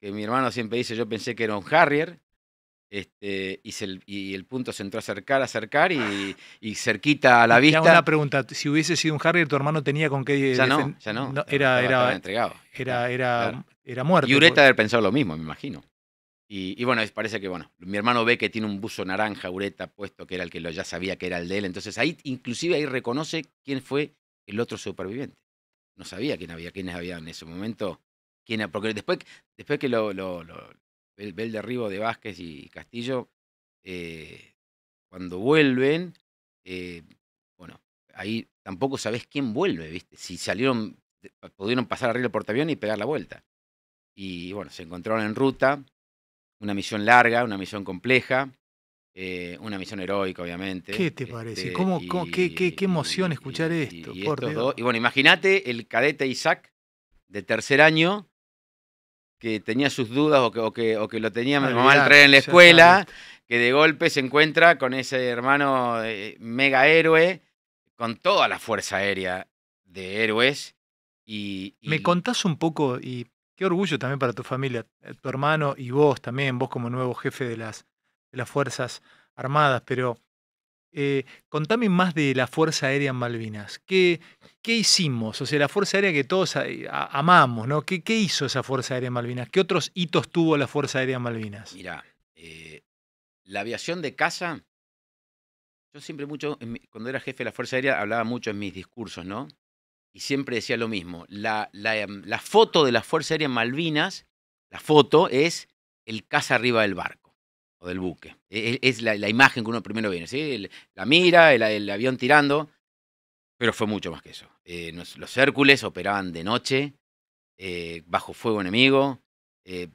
que mi hermano siempre dice, yo pensé que era un Harrier, este, y, el punto se entró a acercar, a acercar ah. y, cerquita a la vista. la pregunta, si hubiese sido un Harry tu hermano tenía con qué... Ya no, ya no. era, era, entregado. Era, muerto. Y Ureta pues. debe haber pensado lo mismo, me imagino. Y, bueno, parece que bueno, mi hermano ve que tiene un buzo naranja Ureta puesto, que era el que ya sabía que era el de él. Entonces ahí, inclusive ahí reconoce quién fue el otro superviviente. No sabía quién había, quiénes había en ese momento. Quién, porque después, después que lo ve, el de Vázquez y Castillo, eh, cuando vuelven, eh, bueno, ahí tampoco sabés quién vuelve, ¿viste? Si salieron, pudieron pasar arriba del portaavión y pegar la vuelta. Y bueno, se encontraron en ruta, una misión larga, una misión compleja, eh, una misión heroica, obviamente. ¿Qué te parece? Este, ¿Cómo, qué, emoción escuchar esto? y bueno, imagínate el cadete Isaac de tercer año que tenía sus dudas o que, o que, lo tenía mi mamá al traer en la escuela, que de golpe se encuentra con ese hermano eh, mega héroe, con toda la fuerza aérea de héroes. Y, Me contás un poco, y qué orgullo también para tu familia, eh, tu hermano y vos también, vos como nuevo jefe de las, de las Fuerzas Armadas, pero eh, contame más de la Fuerza Aérea en Malvinas. ¿Qué, ¿Qué hicimos? O sea, la Fuerza Aérea que todos amamos, ¿no? ¿Qué, ¿Qué, hizo esa Fuerza Aérea Malvinas? ¿Qué otros hitos tuvo la Fuerza Aérea Malvinas? Mira, eh, la aviación de casa, yo siempre mucho, cuando era jefe de la Fuerza Aérea, hablaba mucho en mis discursos, ¿no? Y siempre decía lo mismo. La, la, em, la foto de la Fuerza Aérea Malvinas, la foto es el casa arriba del barco o del buque. E, e, es, la, imagen que uno primero viene, la mira, el, avión tirando, pero fue mucho más que eso. Eh, los, Hércules operaban de noche, eh, bajo fuego enemigo, eh,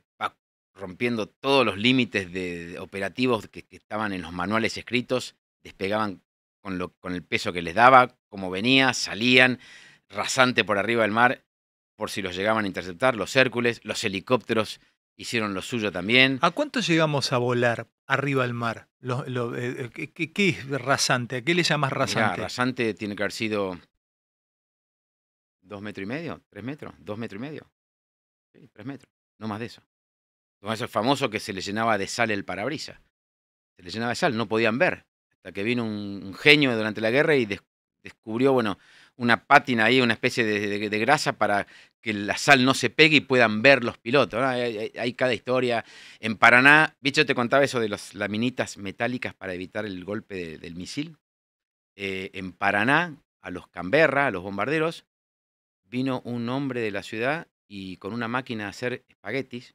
rompiendo todos los límites de, operativos que, estaban en los manuales escritos, despegaban con, lo, con el peso que les daba, como venía, salían rasante por arriba del mar, por si los llegaban a interceptar, los Hércules, los helicópteros hicieron lo suyo también. ¿A cuánto llegamos a volar arriba al mar? Eh, eh, ¿qué, es rasante? ¿A qué le llamas rasante? rasante tiene que haber sido dos metros y medio, tres metros, dos metros y medio. Sí, tres metros, no más de eso. Eso el famoso que se le llenaba de sal el parabrisas. Se le llenaba de sal, no podían ver. Hasta que vino un, genio durante la guerra y descubrió, bueno, una pátina ahí, una especie de, de, grasa para que la sal no se pegue y puedan ver los pilotos. Hay, cada historia. En Paraná, bicho, te contaba eso de las laminitas metálicas para evitar el golpe del misil. Eh, en Paraná, a los Canberra, a los bombarderos, vino un hombre de la ciudad y con una máquina a hacer espaguetis,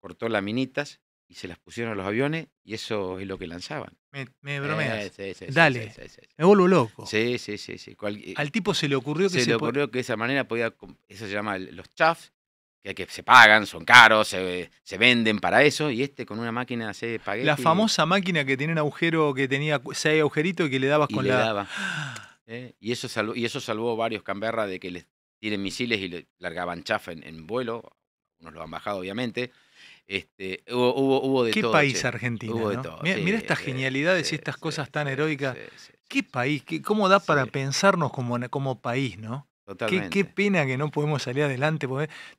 cortó laminitas, y se las pusieron a los aviones y eso es lo que lanzaban. Me, bromeas. Eh, Dale, me vuelvo loco. Sí, sí, sí. Eh, Al tipo se le ocurrió que se, le ocurrió que de esa manera podía, eso se llama los chaff que, se pagan, son caros, se, venden para eso, y este con una máquina se pagué. La famosa máquina que tenía un agujero, que tenía seis agujeritos y que le dabas con la... ¡Ah! Eh, y, eso salvó, y eso salvó varios Canberra de que les tiren misiles y le largaban chaf en, vuelo, unos lo han bajado obviamente, este, hubo, de todo. ¿Qué país Argentina? Mira, estas genialidades y estas cosas tan heroicas. ¿Qué país? ¿Cómo da para pensarnos como, como país, no? Qué, pena que no podemos salir adelante.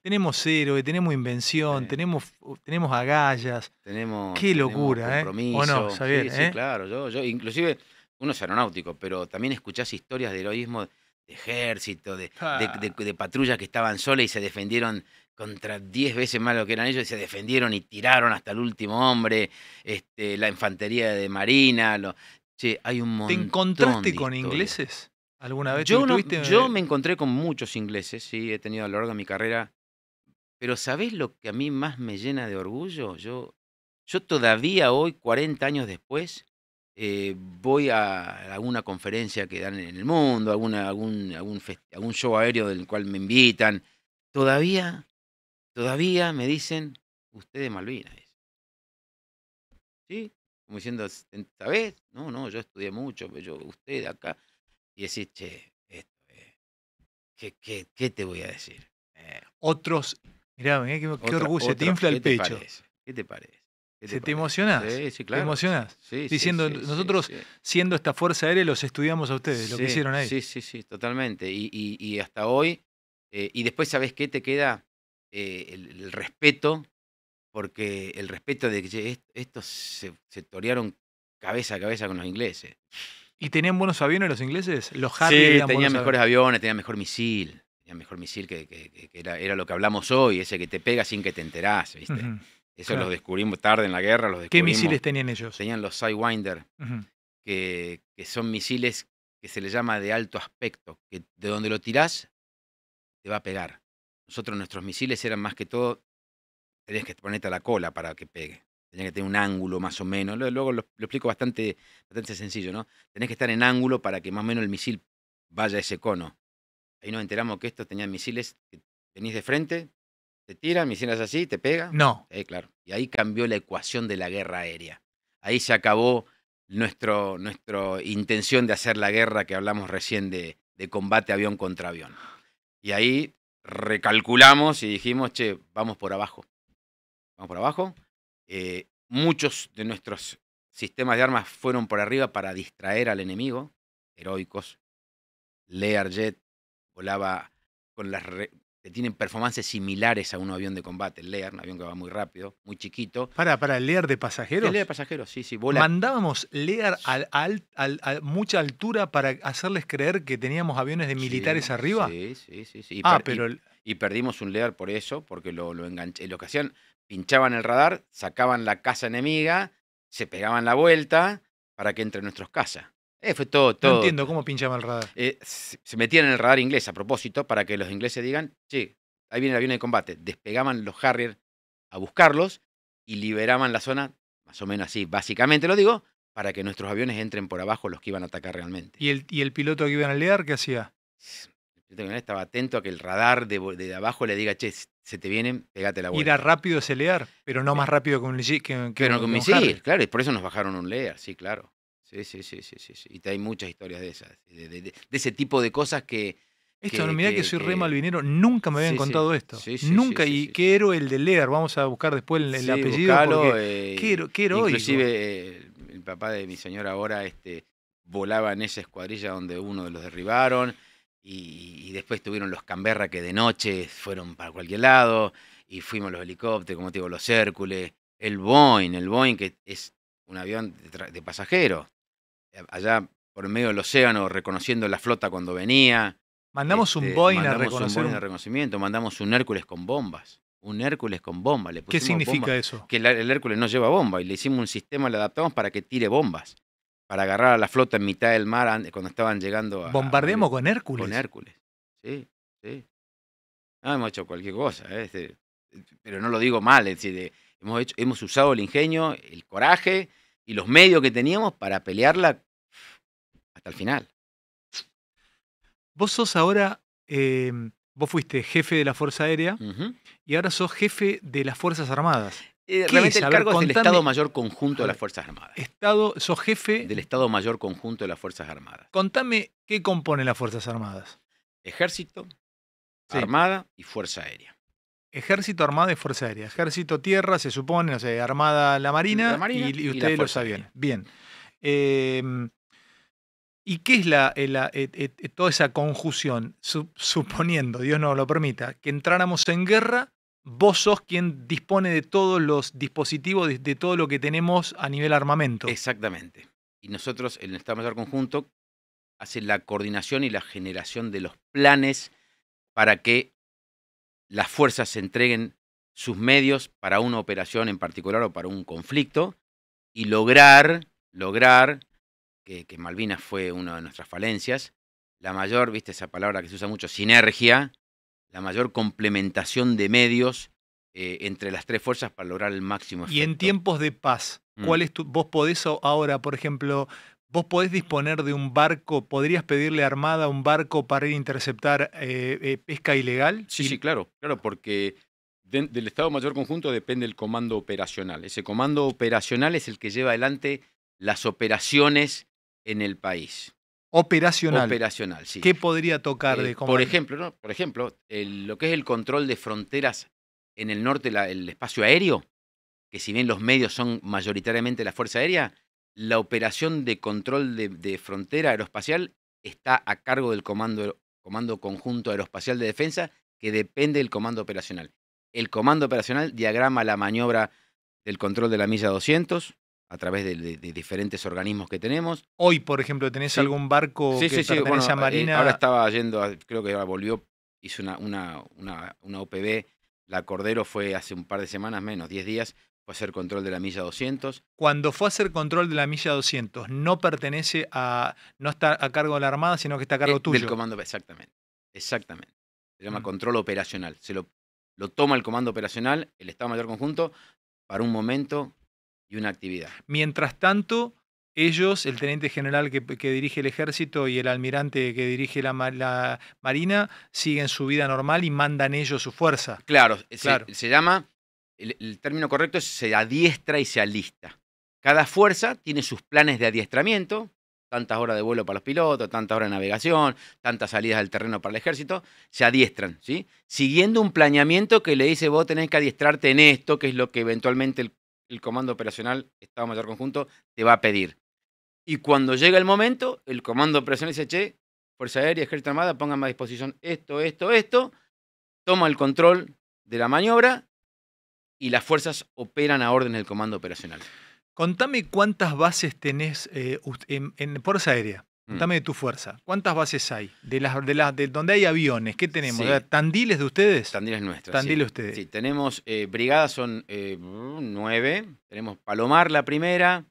tenemos héroe, tenemos invención, tenemos, uh, tenemos agallas. Tenemos. Qué locura, ¿eh? sí, eh? claro. Yo, inclusive, uno es aeronáutico, pero también escuchás historias de heroísmo de ejército, de, de ah. patrullas que estaban solas y se defendieron contra 10 veces más lo que eran ellos, y se defendieron y tiraron hasta el último hombre, este, la infantería de Marina. Lo... Che, hay un montón. ¿Te encontraste con ingleses alguna vez? Yo, yo eh? me encontré con muchos ingleses, sí, he tenido a lo largo de mi carrera. Pero ¿sabés lo que a mí más me llena de orgullo? Yo, yo todavía hoy, 40 años después, eh, voy a alguna conferencia que dan en el mundo, alguna, algún, algún, algún show aéreo del cual me invitan. Todavía Todavía me dicen, usted de Malvinas. ¿Sí? Como diciendo, vez? No, no, yo estudié mucho, pero pues yo, usted acá. Y decís, che, eh, ¿qué, qué, qué, te voy a decir? Eh. otros, mirá, qué, orgullo, se te infla el pecho. ¿Qué te parece? Se, te emocionás. Sí, sí, claro. Te emocionás. Sí, Diciendo, nosotros, siendo esta fuerza aérea, los estudiamos a ustedes, lo que hicieron ahí. Sí, sí, sí, totalmente. Y, y, hasta hoy, eh, y después, ¿sabes qué te queda? Eh, el, respeto, porque el respeto de que estos se, torearon cabeza a cabeza con los ingleses. ¿Y tenían buenos aviones los ingleses? Los Harry tenían mejores aviones, tenían mejor misil. Tenían mejor misil que, era, lo que hablamos hoy, ese que te pega sin que te enterás, Eso lo descubrimos tarde en la guerra. Los descubrimos, ¿Qué misiles tenían ellos? Tenían los Sidewinder, que, que, son misiles que se les llama de alto aspecto, que de donde lo tiras te va a pegar nosotros nuestros misiles eran más que todo, tenías que ponerte a la cola para que pegue. Tenías que tener un ángulo más o menos. Luego lo, explico bastante, bastante sencillo, ¿no? Tenés que estar en ángulo para que más o menos el misil vaya a ese cono. Ahí nos enteramos que estos tenían misiles que venís de frente, te tiran, misiles así, te pega. No. Eh, claro. Y ahí cambió la ecuación de la guerra aérea. Ahí se acabó nuestra intención de hacer la guerra que hablamos recién de, de combate avión contra avión. Y ahí recalculamos y dijimos, che, vamos por abajo. Vamos por abajo. Eh, muchos de nuestros sistemas de armas fueron por arriba para distraer al enemigo. Heroicos. Learjet volaba con las, que tienen performances similares a un avión de combate, el Lear, un avión que va muy rápido, muy chiquito. Para, para el Lear de pasajeros. El Lear de pasajeros, sí, sí. Bola. Mandábamos Lear a, mucha altura para hacerles creer que teníamos aviones de militares arriba. Sí, sí, sí, sí. Y ah, pero... Y, perdimos un Lear por eso, porque lo, enganché. Lo eh, que hacían, pinchaban el radar, sacaban la casa enemiga, se pegaban la vuelta para que entre nuestros casas. Eh, fue todo, No entiendo cómo pinchaba el radar. Eh, se metían en el radar inglés a propósito para que los ingleses digan, sí, ahí viene el avión de combate. Despegaban los Harrier a buscarlos y liberaban la zona, más o menos así, básicamente lo digo, para que nuestros aviones entren por abajo los que iban a atacar realmente. ¿Y el, y el piloto que iban e a leer qué hacía? E estaba atento a que el radar de, abajo le diga, che, se te vienen, pégate la vuelta. era rápido ese Lear? pero no eh. más rápido que un, que, pero con un misil, claro, y por eso nos bajaron un leer, sí, claro. Sí, sí, sí, sí, sí. Y hay muchas historias de esas, de, ese tipo de cosas que... Esto, que, mirá que, soy re malvinero, nunca me habían contado esto. nunca, y qué héroe el de Lear, vamos a buscar después el, apellido. Eh, qué, héroe Inclusive eh, el papá de mi señora ahora este, volaba en esa escuadrilla donde uno de los derribaron, y, después tuvieron los Canberra que de noche fueron para cualquier lado, y fuimos los helicópteros, como te digo, los Hércules, el Boeing, el Boeing que es un avión de pasajeros, eh, allá por medio del océano, reconociendo la flota cuando venía. Mandamos un este, Boeing a reconocer. reconocimiento, mandamos un Hércules con bombas. Un Hércules con bombas. ¿Qué significa eso? Que el, Hércules no lleva bomba y le hicimos un sistema, le adaptamos para que tire bombas. Para agarrar a la flota en mitad del mar cuando estaban llegando a. Bombardeamos con Hércules. Con Hércules. Sí, sí. hemos hecho cualquier cosa, ¿eh? este, pero no lo digo mal. Es decir, hemos, hemos usado el ingenio, el coraje y los medios que teníamos para pelearla hasta el final. Vos sos ahora, em, vos fuiste jefe de la Fuerza Aérea y ahora sos jefe de las Fuerzas Armadas. Eh, realmente es? el cargo es el Estado Mayor Conjunto de las Fuerzas Armadas. Estado, sos jefe del Estado Mayor Conjunto de las Fuerzas Armadas. Contame qué componen las Fuerzas Armadas. Ejército, Armada y Fuerza Aérea. Ejército, Armada y Fuerza Aérea. Ejército, Tierra, se supone, no sé, Armada, la Marina, y, y, ustedes y los Bien. Em, ¿Y qué es la, eh, eh, eh, toda esa conjunción? suponiendo, Dios no lo permita, que entráramos en guerra, vos sos quien dispone de todos los dispositivos, de, todo lo que tenemos a nivel armamento. Exactamente. Y nosotros, en el Estado Mayor Conjunto, hace la coordinación y la generación de los planes para que las fuerzas entreguen sus medios para una operación en particular o para un conflicto y lograr, lograr, que, Malvinas fue una de nuestras falencias, la mayor, viste esa palabra que se usa mucho, sinergia, la mayor complementación de medios eh, entre las tres fuerzas para lograr el máximo efecto. Y en tiempos de paz, ¿cuál mm. es tu, vos podés ahora, por ejemplo, vos podés disponer de un barco, podrías pedirle armada a un barco para ir a interceptar eh, eh, pesca ilegal. Sí, sí, claro, claro, porque del Estado Mayor Conjunto depende el comando operacional. Ese comando operacional es el que lleva adelante las operaciones en el país. Operacional. Operacional, sí. ¿Qué podría tocar de eh, comando? Por ejemplo, por ejemplo lo que es el control de fronteras en el norte, el espacio aéreo, que si bien los medios son mayoritariamente la Fuerza Aérea, la operación de control de, frontera aeroespacial está a cargo del comando, Conjunto Aeroespacial de Defensa, que depende del Comando Operacional. El Comando Operacional diagrama la maniobra del control de la milla 200 a través de, diferentes organismos que tenemos. Hoy, por ejemplo, ¿tenés algún barco que eh, Marina? ahora estaba yendo, creo que ahora volvió, hizo una, una, una, una OPB, la Cordero fue hace un par de semanas, menos 10 días, fue a hacer control de la milla 200. Cuando fue a hacer control de la milla 200, no pertenece a, no está a cargo de la Armada, sino que está a cargo eh, tuyo. Del comando, exactamente, exactamente. Se llama mm. control operacional. Se lo, lo toma el comando operacional, el Estado Mayor Conjunto, para un momento y una actividad. Mientras tanto, ellos, el teniente general que, dirige el ejército y el almirante que dirige la, marina, siguen su vida normal y mandan ellos su fuerza. Claro, claro. se, llama el, término correcto es se adiestra y se alista. Cada fuerza tiene sus planes de adiestramiento, tantas horas de vuelo para los pilotos, tantas horas de navegación, tantas salidas del terreno para el ejército, se adiestran, ¿sí? Siguiendo un planeamiento que le dice vos tenés que adiestrarte en esto, que es lo que eventualmente el, comando operacional, Estado Mayor Conjunto, te va a pedir. Y cuando llega el momento, el comando operacional dice, che, Fuerza Aérea, Ejército Armada, pongan a disposición esto, esto, esto, toma el control de la maniobra y las fuerzas operan a orden del comando operacional. Contame cuántas bases tenés eh, en, Fuerza Aérea. Mm. Contame de tu fuerza. ¿Cuántas bases hay? De las, de las, donde hay aviones, ¿qué tenemos? ¿Tandiles de ustedes? Tandiles nuestros. Tandiles sí. ustedes. Sí, tenemos eh, brigadas, son eh, nueve. Tenemos Palomar la primera,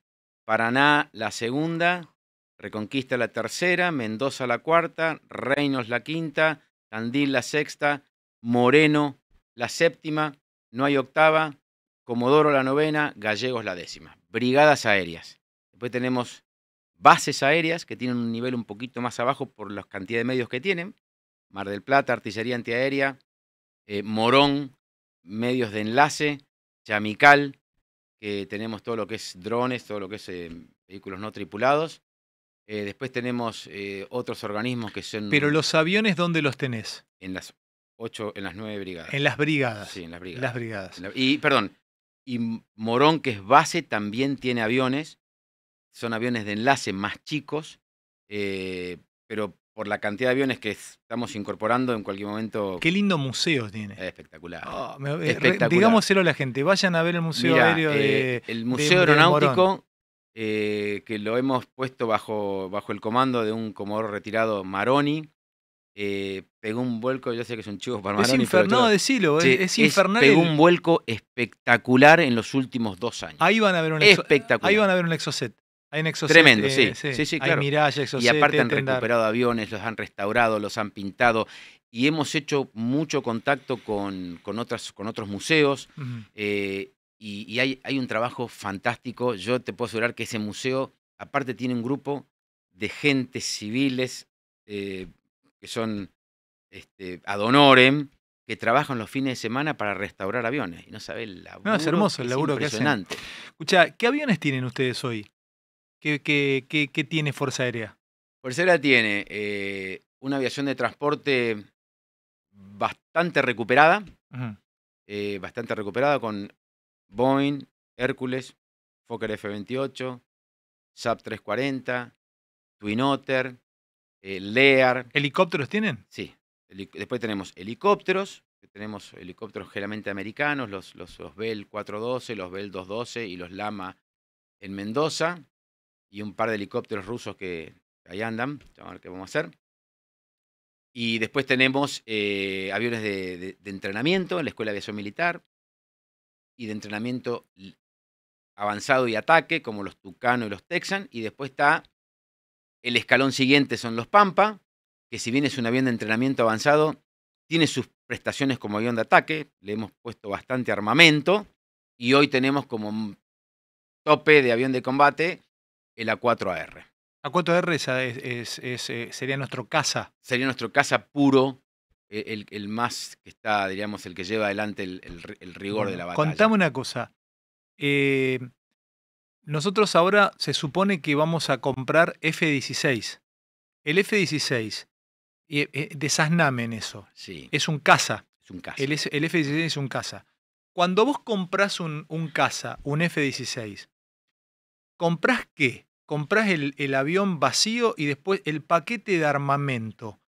Paraná la segunda, Reconquista la tercera, Mendoza la cuarta, Reinos la quinta, Tandil la sexta, Moreno la séptima, no hay octava, Comodoro la novena, Gallegos la décima. Brigadas aéreas. Después tenemos bases aéreas que tienen un nivel un poquito más abajo por la cantidad de medios que tienen. Mar del Plata, Artillería Antiaérea, eh, Morón, medios de enlace, Chamical, que tenemos todo lo que es drones, todo lo que es eh, vehículos no tripulados. Eh, después tenemos otros organismos que son... Pero los aviones, ¿dónde los tenés? En las ocho, en las nueve brigadas. En las brigadas. Sí, en las brigadas. Las brigadas. y, perdón, y Morón, que es base, también tiene aviones. Son aviones de enlace más chicos, eh, pero por la cantidad de aviones que estamos incorporando en cualquier momento. Qué lindo museo tiene. Oh, eh, espectacular. digámoselo a la gente, vayan a ver el Museo Aéreo de. Eh, el Museo Aeronáutico, que lo hemos puesto bajo, bajo el comando de un comodoro retirado Maroni, eh, pegó un vuelco, yo sé que son un chivo Es infernal, decilo, es, infernal. pegó un vuelco espectacular en los últimos dos años. Ahí van a ver un, espectacular. Ahí van a ver un exocet. Tremendo, eh, sí, sí. sí, claro. y aparte han recuperado aviones, los han restaurado, los han pintado y hemos hecho mucho contacto con, con, otras, con otros museos eh, y, hay, hay, un trabajo fantástico. Yo te puedo asegurar que ese museo, aparte tiene un grupo de gentes civiles, eh, que son este, que trabajan los fines de semana para restaurar aviones. Y no sabe el laburo. No, es hermoso el laburo que hacen. Escucha, ¿qué aviones tienen ustedes hoy? ¿Qué, qué, tiene Fuerza Aérea? Fuerza Aérea tiene eh, una aviación de transporte bastante recuperada, eh, bastante recuperada con Boeing, Hércules, Fokker F-28, SAP 340, Twin Otter, eh, LEAR. ¿Helicópteros tienen? Sí. Después tenemos helicópteros, tenemos helicópteros generalmente americanos, los, los, los, Bell 412, los Bell 212 y los Lama en Mendoza, y un par de helicópteros rusos que ahí andan, a ver qué vamos a hacer. Y después tenemos eh, aviones de, entrenamiento en la Escuela de Aviación Militar y de entrenamiento avanzado y ataque, como los Tucano y los Texan, y después está el escalón siguiente son los Pampa, que si bien es un avión de entrenamiento avanzado, tiene sus prestaciones como avión de ataque, le hemos puesto bastante armamento y hoy tenemos como tope de avión de combate el A4AR. A4AR eh, sería nuestro caza. Sería nuestro caza puro, e, el, más que está, diríamos, el que lleva adelante el, rigor de la batalla. Contame una cosa. Eh, nosotros ahora se supone que vamos a comprar F-16. El F-16, eh, eh, desasname en eso. Sí. Es un caza. un El, F-16 es un caza. Cuando vos compras un, un caza, un F-16, ¿comprás qué? Comprás el, avión vacío y después el paquete de armamento.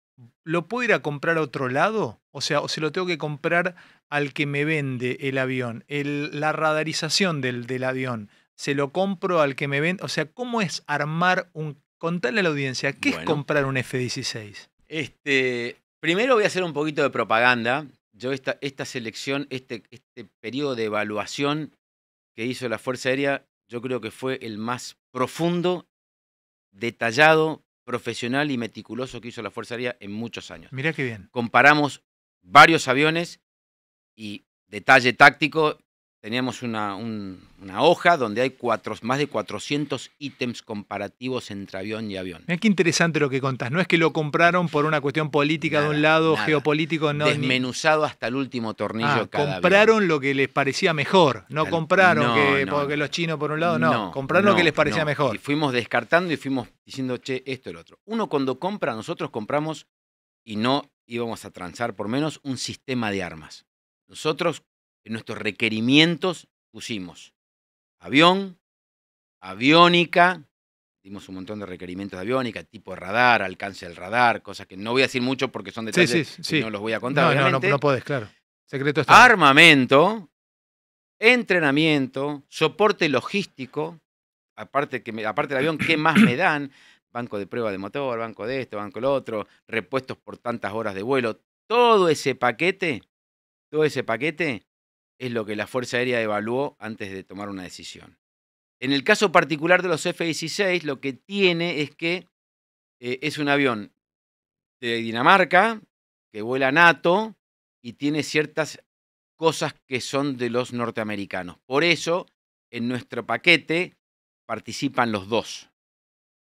¿Lo puedo ir a comprar a otro lado? O sea, o se lo tengo que comprar al que me vende el avión, el, la radarización del, del avión, se lo compro al que me vende. O sea, ¿cómo es armar un... Contarle a la audiencia, ¿qué es comprar un F-16? Este, primero voy a hacer un poquito de propaganda. Yo esta, esta selección, este, este periodo de evaluación que hizo la Fuerza Aérea, yo creo que fue el más profundo, detallado, profesional y meticuloso que hizo la Fuerza Aérea en muchos años. Mirá qué bien. Comparamos varios aviones y detalle táctico teníamos una, una hoja donde hay más de 400 ítems comparativos entre avión y avión. Mira qué interesante lo que contás. No es que lo compraron por una cuestión política de un lado, geopolítico, no. Desmenuzado hasta el último tornillo ah, Compraron lo que les parecía mejor. No compraron que, los chinos por un lado, no. compraron lo que les parecía mejor. Y fuimos descartando y fuimos diciendo, che, esto, y el otro. Uno cuando compra, nosotros compramos y no íbamos a transar por menos un sistema de armas. Nosotros en nuestros requerimientos pusimos avión, aviónica, dimos un montón de requerimientos de aviónica, tipo de radar, alcance del radar, cosas que no voy a decir mucho porque son detalles sí, no los voy a contar. No, no, no, no claro. Secreto está. Armamento, entrenamiento, soporte logístico, aparte, que aparte del avión, ¿qué más me (coughs) dan? Banco de prueba de motor, banco de esto, banco lo otro, repuestos por tantas horas de vuelo. Todo ese paquete, todo ese paquete es lo que la Fuerza Aérea evaluó antes de tomar una decisión. En el caso particular de los F-16, lo que tiene es que eh, es un avión de Dinamarca que vuela NATO y tiene ciertas cosas que son de los norteamericanos. Por eso, en nuestro paquete participan los dos.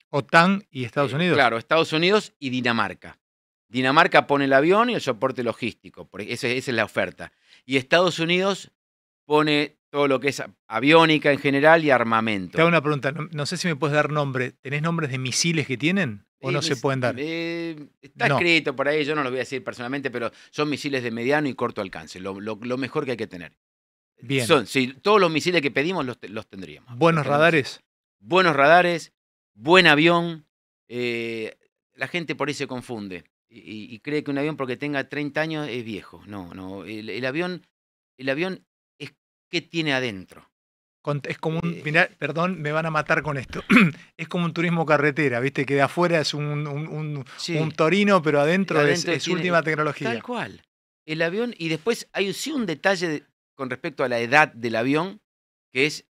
OTAN y Estados eh, Unidos. Claro, Estados Unidos y Dinamarca. Dinamarca pone el avión y el soporte logístico, e, esa es la oferta y Estados Unidos pone todo lo que es aviónica en general y armamento. Te hago una pregunta, no, sé si me puedes dar nombre. ¿Tenés nombres de misiles que tienen o no se pueden dar? Eh, está escrito por ahí, yo no lo voy a decir personalmente, pero son misiles de mediano y corto alcance, lo, mejor que hay que tener. Bien. Son, sí, todos los misiles que pedimos los, tendríamos. ¿Buenos radares? Buenos radares, buen avión. Eh, la gente por ahí se confunde y, cree que un avión porque tenga 30 años es viejo. No, no. El, avión, el avión es qué tiene adentro. Es como un, eh, perdón, me van a matar con esto. (clears throat) es como un turismo carretera, ¿viste? Que de afuera es un, torino, pero adentro, es, última tecnología. Tal cual. El avión, y después hay sí un detalle con respecto a la edad del avión, que es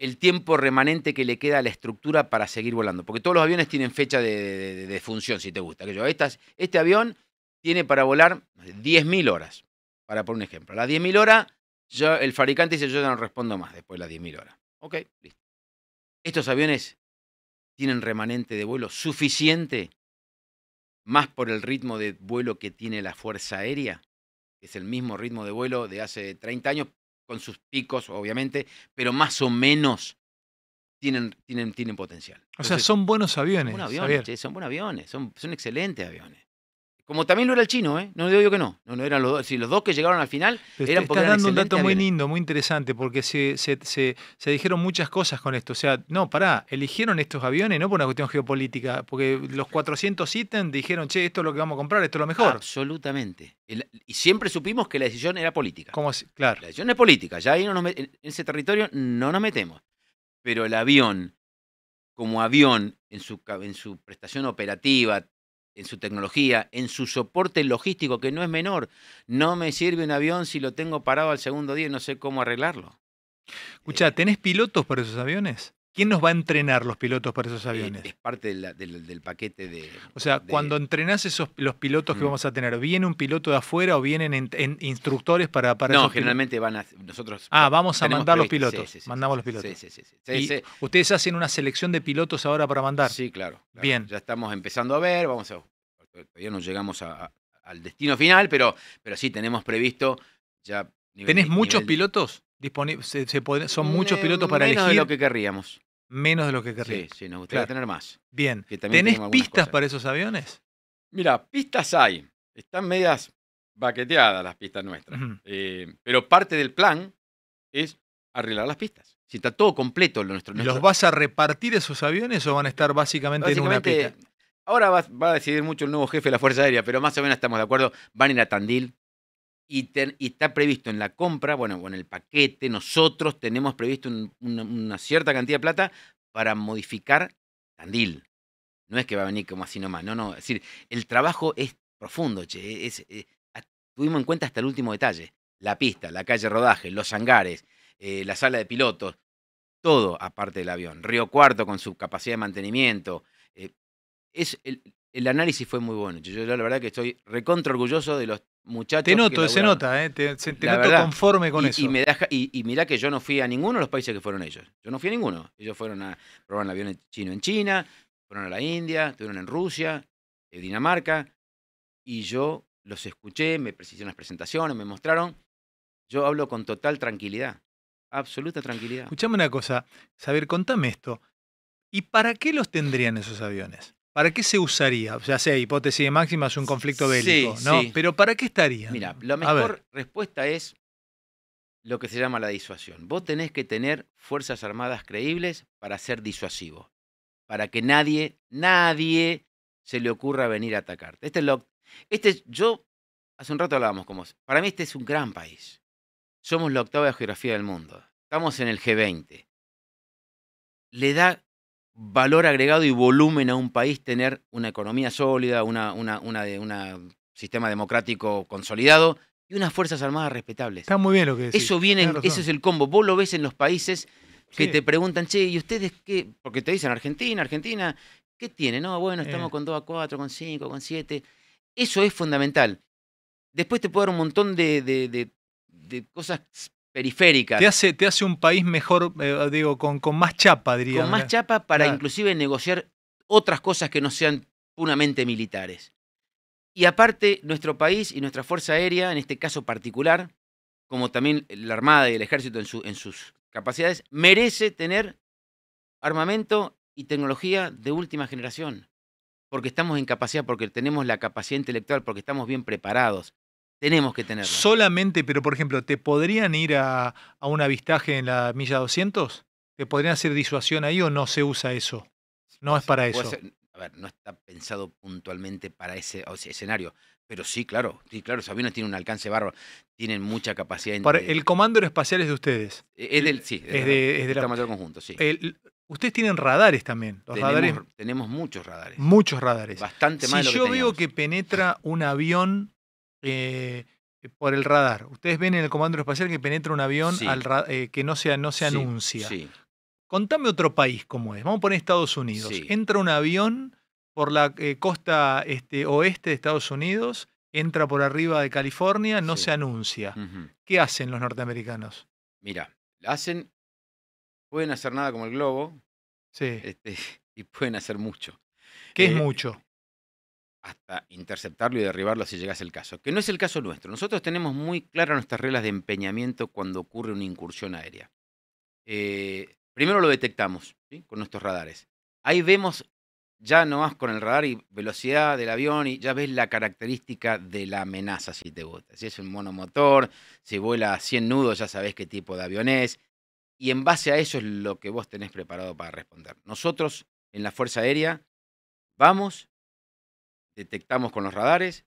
el tiempo remanente que le queda a la estructura para seguir volando. Porque todos los aviones tienen fecha de, de, función, si te gusta. Que yo, este avión tiene para volar 10.000 horas, para poner un ejemplo. A las 10.000 horas, el fabricante dice, yo ya no respondo más después de las 10.000 horas. Ok, listo. Estos aviones tienen remanente de vuelo suficiente, más por el ritmo de vuelo que tiene la Fuerza Aérea, que es el mismo ritmo de vuelo de hace 30 años, con sus picos, obviamente, pero más o menos tienen, tienen, tienen potencial. o sea, son buenos aviones. Son buenos aviones, son buenos aviones, son, son excelentes aviones. Como también lo era el chino, ¿eh? No digo yo que no. eran los dos. Si los dos que llegaron al final Estás dando un dato muy lindo, muy interesante, porque se, dijeron muchas cosas con esto. O sea, no, pará, eligieron estos aviones no por una cuestión geopolítica, porque los 400 ítems dijeron, che, esto es lo que vamos a comprar, esto es lo mejor. Absolutamente. y siempre supimos que la decisión era política. ¿Cómo así? claro. La decisión es política. Ya ahí en ese territorio no nos metemos. Pero el avión, como avión, en su, en su prestación operativa, en su tecnología, en su soporte logístico, que no es menor. No me sirve un avión si lo tengo parado al segundo día y no sé cómo arreglarlo. Escucha, eh, ¿tenés pilotos para esos aviones? ¿Quién nos va a entrenar los pilotos para esos eh, aviones? Es parte del paquete de... O sea, cuando entrenás esos, los pilotos que mm. vamos a tener, ¿viene un piloto de afuera o vienen instructores para... para no, generalmente van a... Nosotros... Ah, vamos a mandar los pilotos. Mandamos los pilotos. Sí, sí, sí. ustedes hacen una selección de pilotos ahora para mandar. Sí, claro, Bien. Ya estamos empezando a ver, vamos a... Todavía no llegamos al destino final, pero, pero sí tenemos previsto ya... ¿Tenés muchos pilotos? se, son muchos pilotos para elegir. Menos de lo que querríamos. Menos de lo que querríamos. Sí, sí, nos gustaría tener más. Bien. ¿Tenés pistas para esos aviones? Mira, pistas hay. Están medias baqueteadas las pistas nuestras. Eh, pero parte del plan es arreglar las pistas. Si está todo completo nuestro, ¿Los vas a repartir esos aviones o van a estar básicamente, en una pista? Ahora va, a decidir mucho el nuevo jefe de la Fuerza Aérea, pero más o menos estamos de acuerdo. Van a ir a Tandil, y, está previsto en la compra, bueno, con en el paquete, nosotros tenemos previsto una, cierta cantidad de plata para modificar Tandil. No es que va a venir como así nomás, no, no. Es decir, el trabajo es profundo, che. E, es, eh, tuvimos en cuenta hasta el último detalle. La pista, la calle rodaje, los hangares, eh, la sala de pilotos, todo aparte del avión. Río Cuarto con su capacidad de mantenimiento. Eh, es el, el análisis fue muy bueno. Yo, la verdad que estoy recontra orgulloso de los muchachos. noto, se nota, ¿eh? te, se, te noto conforme con eso. Y, me mirá que yo no fui a ninguno de los países que fueron ellos. Yo no fui a ninguno. Ellos fueron a probar el avión chino en China, fueron a la India, estuvieron en Rusia, en Dinamarca. Y yo los escuché, me hicieron las presentaciones, me mostraron. Yo hablo con total tranquilidad, absoluta tranquilidad. Escuchame una cosa, Saber, contame esto. ¿Y para qué los tendrían esos aviones? ¿Para qué se usaría? O sea, sea hipótesis de máxima es un conflicto bélico, ¿no? Pero ¿para qué estaría? Mira, la mejor respuesta es lo que se llama la disuasión. Vos tenés que tener fuerzas armadas creíbles para ser disuasivo, para que nadie, nadie se le ocurra venir a atacarte. Este es lo, este, yo hace un rato hablábamos como, Para mí este es un gran país. Somos la octava geografía del mundo. Estamos en el G20. Le da valor agregado y volumen a un país tener una economía sólida, un una, una, una sistema democrático consolidado y unas Fuerzas Armadas respetables. Está muy bien lo que decís. Eso, viene, eso es el combo. Vos lo ves en los países que te preguntan, che, ¿y ustedes qué? Porque te dicen Argentina, Argentina, ¿qué tiene? No, bueno, estamos eh. con 2 a 4, con 5, con 7. Eso es fundamental. Después te puedo dar un montón de, de, de cosas te hace, un país mejor, eh, digo, con, más chapa, diría. Con más chapa para inclusive negociar otras cosas que no sean puramente militares. Y aparte, nuestro país y nuestra Fuerza Aérea, en este caso particular, como también la Armada y el Ejército en sus capacidades, merece tener armamento y tecnología de última generación. Porque estamos en capacidad, porque tenemos la capacidad intelectual, porque estamos bien preparados. Tenemos que tenerlo Solamente, pero por ejemplo, ¿te podrían ir a, a un avistaje en la milla 200? ¿Te podrían hacer disuasión ahí o no se usa eso? No es para eso. a ver, no está pensado puntualmente para ese, escenario. Pero sí, claro, sí, claro, los aviones tienen un alcance bárbaro, tienen mucha capacidad. el comando aeroespacial es de ustedes. Eh, es del, sí, es, de, la, mayor conjunto, sí. El, ustedes tienen radares también. tenemos, muchos radares. Muchos radares. Bastante más. Si yo veo que penetra un avión eh, eh, por el radar. Ustedes ven en el comando espacial que penetra un avión al eh, que no se, no anuncia. Contame otro país como es. Vamos a poner Estados Unidos. Entra un avión por la costa este, oeste de Estados Unidos, entra por arriba de California, no se anuncia. ¿Qué hacen los norteamericanos? Mira, hacen, pueden hacer nada como el globo. Sí. Este, (laughs) y pueden hacer mucho. ¿Qué es mucho? hasta interceptarlo y derribarlo si llegase el caso, que no es el caso nuestro. Nosotros tenemos muy claras nuestras reglas de empeñamiento cuando ocurre una incursión aérea. Eh, primero lo detectamos con nuestros radares. Ahí vemos ya no con el radar y velocidad del avión y ya ves la característica de la amenaza si te gusta. Si es un monomotor, si vuela a 100 nudos, ya sabes qué tipo de avión es. Y en base a eso es lo que vos tenés preparado para responder. Nosotros en la Fuerza Aérea vamos, detectamos con los radares,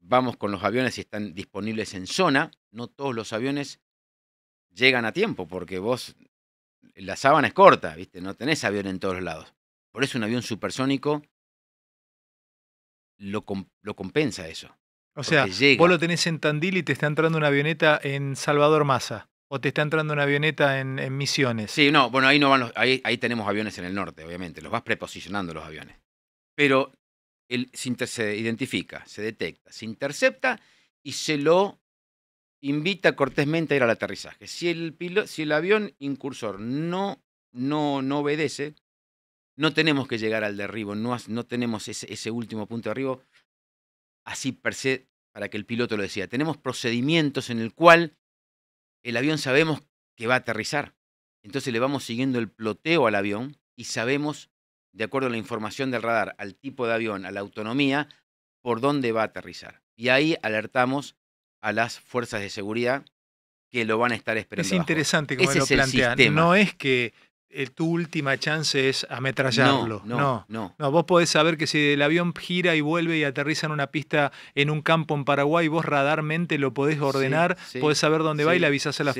vamos con los aviones si están disponibles en zona. No todos los aviones llegan a tiempo porque vos, la sábana es corta, ¿viste? No tenés avión en todos lados. Por eso un avión supersónico lo, lo compensa eso. O sea, vos lo tenés en Tandil y te está entrando una avioneta en Salvador Massa ¿O te está entrando una avioneta en, en, Misiones? Sí, no, bueno, ahí, no van ahí, ahí tenemos aviones en el norte, obviamente. Los vas preposicionando los aviones. Pero se, identifica, se detecta, se intercepta y se lo invita cortésmente a ir al aterrizaje. Si el, si el avión incursor no, no, no obedece, no tenemos que llegar al derribo, no, no tenemos ese, último punto de derribo así para que el piloto lo decida. Tenemos procedimientos en el cual el avión sabemos que va a aterrizar. Entonces le vamos siguiendo el ploteo al avión y sabemos de acuerdo a la información del radar, al tipo de avión, a la autonomía, por dónde va a aterrizar. Y ahí alertamos a las fuerzas de seguridad que lo van a estar esperando. Es interesante como lo plantean. No es que eh, tu última chance es ametrallarlo. No no, no Vos podés saber que si el avión gira y vuelve y aterriza en una pista en un campo en Paraguay, vos radarmente lo podés ordenar, podés saber dónde va y le avisás a la,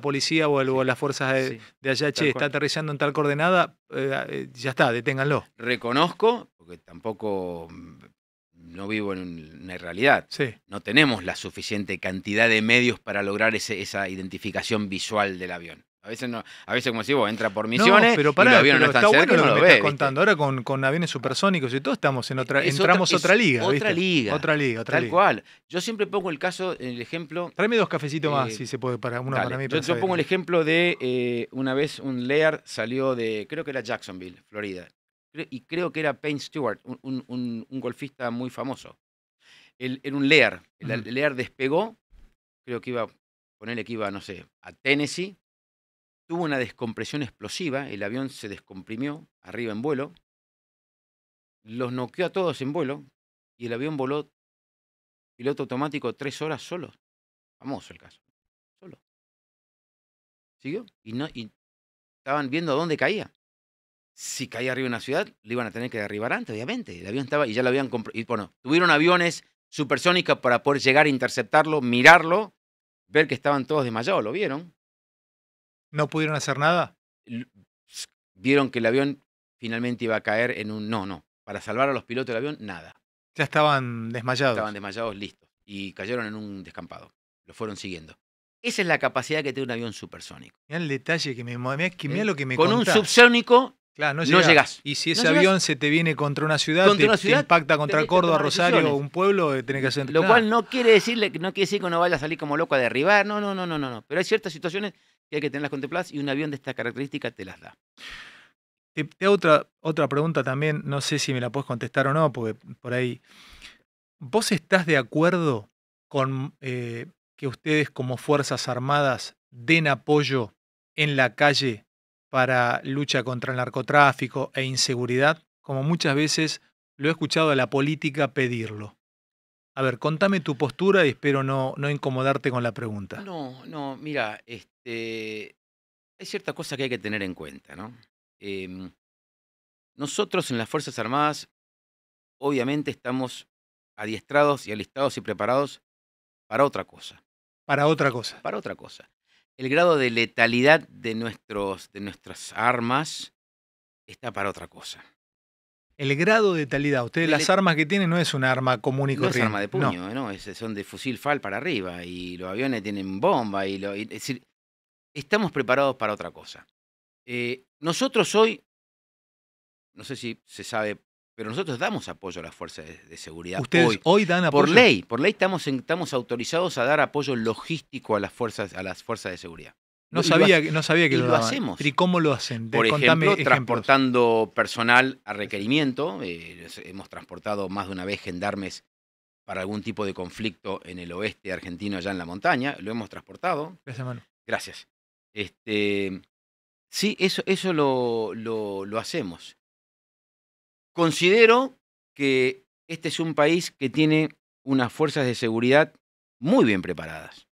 policía o, a las fuerzas de, de allá, che, está aterrizando en tal coordenada, eh, eh, ya está, deténganlo. Reconozco, porque tampoco mm, no vivo en una realidad. No tenemos la suficiente cantidad de medios para lograr esa identificación visual del avión. A veces, a veces como si vos entra por misiones, pero para, y los aviones no están cerca bueno no lo, ves, contando ahora con, aviones supersónicos y todo estamos en otra, entramos otra, otra, liga, otra liga. Otra liga, Tal cual. Yo siempre pongo el caso, el ejemplo. Tráeme dos cafecitos más, eh, si se puede, para uno para mí. Yo, yo, pongo el ejemplo de eh, una vez un Lear salió de, creo que era Jacksonville, Florida. Y creo que era Payne Stewart, un, golfista muy famoso. El, era un Lear. El, Lear despegó, creo que iba, ponerle que iba, no sé, a Tennessee tuvo una descompresión explosiva, el avión se descomprimió arriba en vuelo, los noqueó a todos en vuelo y el avión voló piloto automático tres horas solo. Famoso el caso. Solo. ¿Siguió? Y, no, y estaban viendo a dónde caía. Si caía arriba en una ciudad, lo iban a tener que derribar antes, obviamente. El avión estaba y ya lo habían comprado. Bueno, tuvieron aviones supersónicos para poder llegar a interceptarlo, mirarlo, ver que estaban todos desmayados, lo vieron. ¿No pudieron hacer nada? Vieron que el avión finalmente iba a caer en un... No, no. Para salvar a los pilotos del avión, nada. Ya estaban desmayados. Estaban desmayados, listos. Y cayeron en un descampado. Lo fueron siguiendo. Esa es la capacidad que tiene un avión supersónico. Mirá el detalle que me... Mirá, que eh, lo que me Con un subsónico Claro, no, llegás. Y si ese avión se te viene contra una ciudad, te, impacta contra Córdoba, Rosario, o un pueblo, tenés que hacer. Lo cual no quiere decirle, no quiere decir que no vaya a salir como loco a derribar, no, no, no, no, no. Pero hay ciertas situaciones que hay que tenerlas contempladas y un avión de esta característica te las da. Te, otra, otra pregunta también, no sé si me la puedes contestar o no, porque por ahí. ¿Vos estás de acuerdo con eh, que ustedes como Fuerzas Armadas den apoyo en la calle para lucha contra el narcotráfico e inseguridad, como muchas veces lo he escuchado a la política pedirlo? A ver, contame tu postura y espero no, incomodarte con la pregunta. No, no, mira, este, hay ciertas cosas que hay que tener en cuenta, ¿no? Em, nosotros en las Fuerzas Armadas, obviamente, estamos adiestrados y alistados y preparados para otra cosa. Para otra cosa. Para otra cosa. El grado de letalidad de, nuestros, de nuestras armas está para otra cosa el grado de talidad. Ustedes las e- armas que tienen no es un arma común y corriente. No es arma de puño, no. son de fusil FAL para arriba y los aviones tienen bomba y, lo, es decir, estamos preparados para otra cosa. Eh, nosotros hoy, no sé si se sabe, pero nosotros damos apoyo a las fuerzas de, seguridad. Ustedes hoy, dan apoyo. Por ley, por ley estamos, estamos autorizados a dar apoyo logístico a las fuerzas, a las fuerzas de seguridad. No sabía, no sabía que lo, hacemos. ¿Y cómo lo hacen? Por ejemplo, transportando personal a requerimiento. Eh, hemos transportado más de una vez gendarmes para algún tipo de conflicto en el oeste argentino, allá en la montaña. Lo hemos transportado. Gracias, mano. Gracias. Este, sí, eso, eso lo hacemos. Considero que este es un país que tiene unas fuerzas de seguridad muy bien preparadas.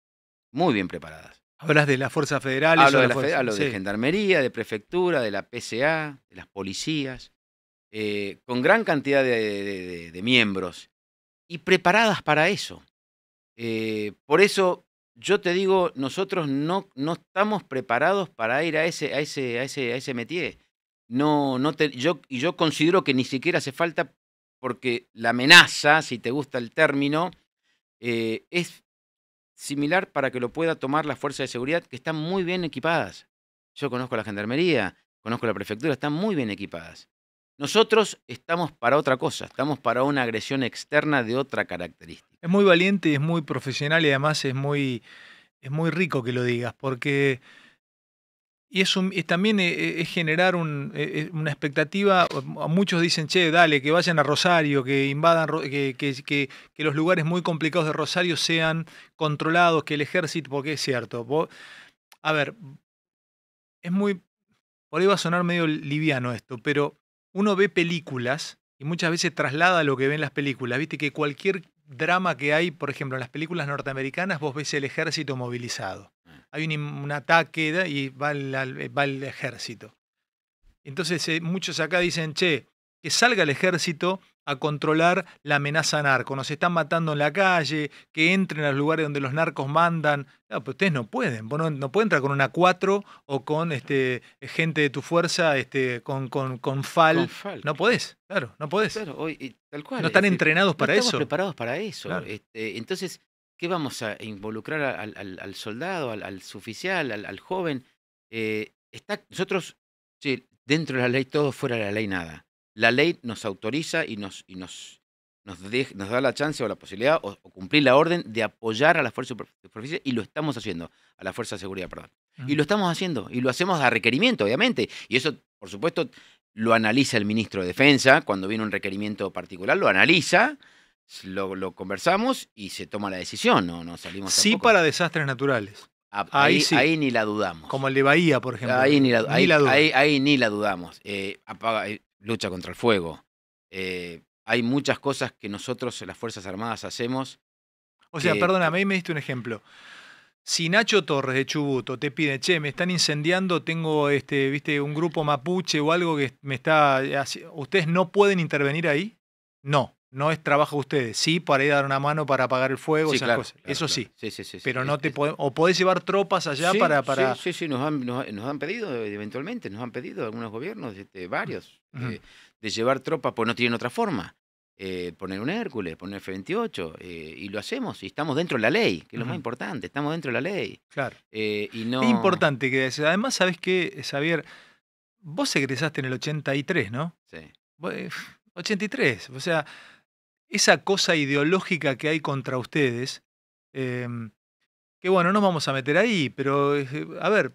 Muy bien preparadas Hablas de las fuerzas federales. Hablo, de, la fuerza, gendarmería, de prefectura, de la PSA, de las policías, eh, con gran cantidad de, miembros y preparadas para eso. Eh, por eso yo te digo, nosotros no, no estamos preparados para ir a ese, a ese, a ese, a ese métier. No, no yo, y yo considero que ni siquiera hace falta porque la amenaza, si te gusta el término, eh, es similar para que lo pueda tomar la fuerza de seguridad, que están muy bien equipadas. Yo conozco la gendarmería, conozco la prefectura, están muy bien equipadas. Nosotros estamos para otra cosa, estamos para una agresión externa de otra característica. Es muy valiente, y es muy profesional y además es muy, es muy rico que lo digas, porque y también eh, eh, es generar un, eh, una expectativa. Muchos dicen, che, dale, que vayan a Rosario, que invadan, que, los lugares muy complicados de Rosario sean controlados, que el ejército, porque es cierto. a ver, es muy. Por ahí va a sonar medio liviano esto, pero uno ve películas y muchas veces traslada lo que ven las películas. Viste que cualquier drama que hay, por ejemplo, en las películas norteamericanas, vos ves el ejército movilizado hay un, ataque y va el, ejército. Entonces eh, muchos acá dicen, che, que salga el ejército a controlar la amenaza narco, nos están matando en la calle, que entren a los lugares donde los narcos mandan. ustedes no pueden, vos no, pueden entrar con una 4 o con este, gente de tu fuerza, este, con, con, con, fal. No podés, claro, no podés. Claro, hoy, tal cual. No están entrenados para eso. estamos eso. preparados para eso. Este, entonces, ¿Qué vamos a involucrar al, soldado, al, al al, joven? Eh, está, nosotros, sí, dentro de la ley todo, fuera de la ley nada. La ley nos autoriza y nos, y nos, nos, nos da la chance o la posibilidad o, cumplir la orden de apoyar a la fuerza de y lo estamos haciendo, a la fuerza de seguridad, perdón. Y lo estamos haciendo, y lo hacemos a requerimiento, obviamente. Y eso, por supuesto, lo analiza el ministro de Defensa, cuando viene un requerimiento particular, lo analiza lo, conversamos y se toma la decisión, no, no salimos. Sí para desastres naturales. Ah, ahí, ni la dudamos. Como el de Bahía, por ejemplo. Ahí ni la, dudamos. lucha contra el fuego. Eh, hay muchas cosas que nosotros, las Fuerzas Armadas, hacemos. O sea, perdóname, ahí me diste un ejemplo. Si Nacho Torres de Chubuto te pide, che, me están incendiando, tengo este, viste, un grupo mapuche o algo que me está. Eh, Ustedes no pueden intervenir ahí. No no es trabajo de ustedes, sí para ir a dar una mano para apagar el fuego, esas cosas. Eso Sí. Pero no te podemos, o podés llevar tropas allá para, para. Sí, sí, nos han, pedido, eventualmente, nos han pedido algunos gobiernos, este, varios, eh, de llevar tropas, pues no tienen otra forma. Eh, poner un Hércules, poner F-28, eh, y lo hacemos, y estamos dentro de la ley, que es lo más importante, estamos dentro de la ley. Claro. Es importante que además, ¿sabes qué, Xavier? Vos egresaste en el 83, ¿no? Sí. 83, o sea, esa cosa ideológica que hay contra ustedes, em, que bueno, no vamos a meter ahí, pero eh, a ver,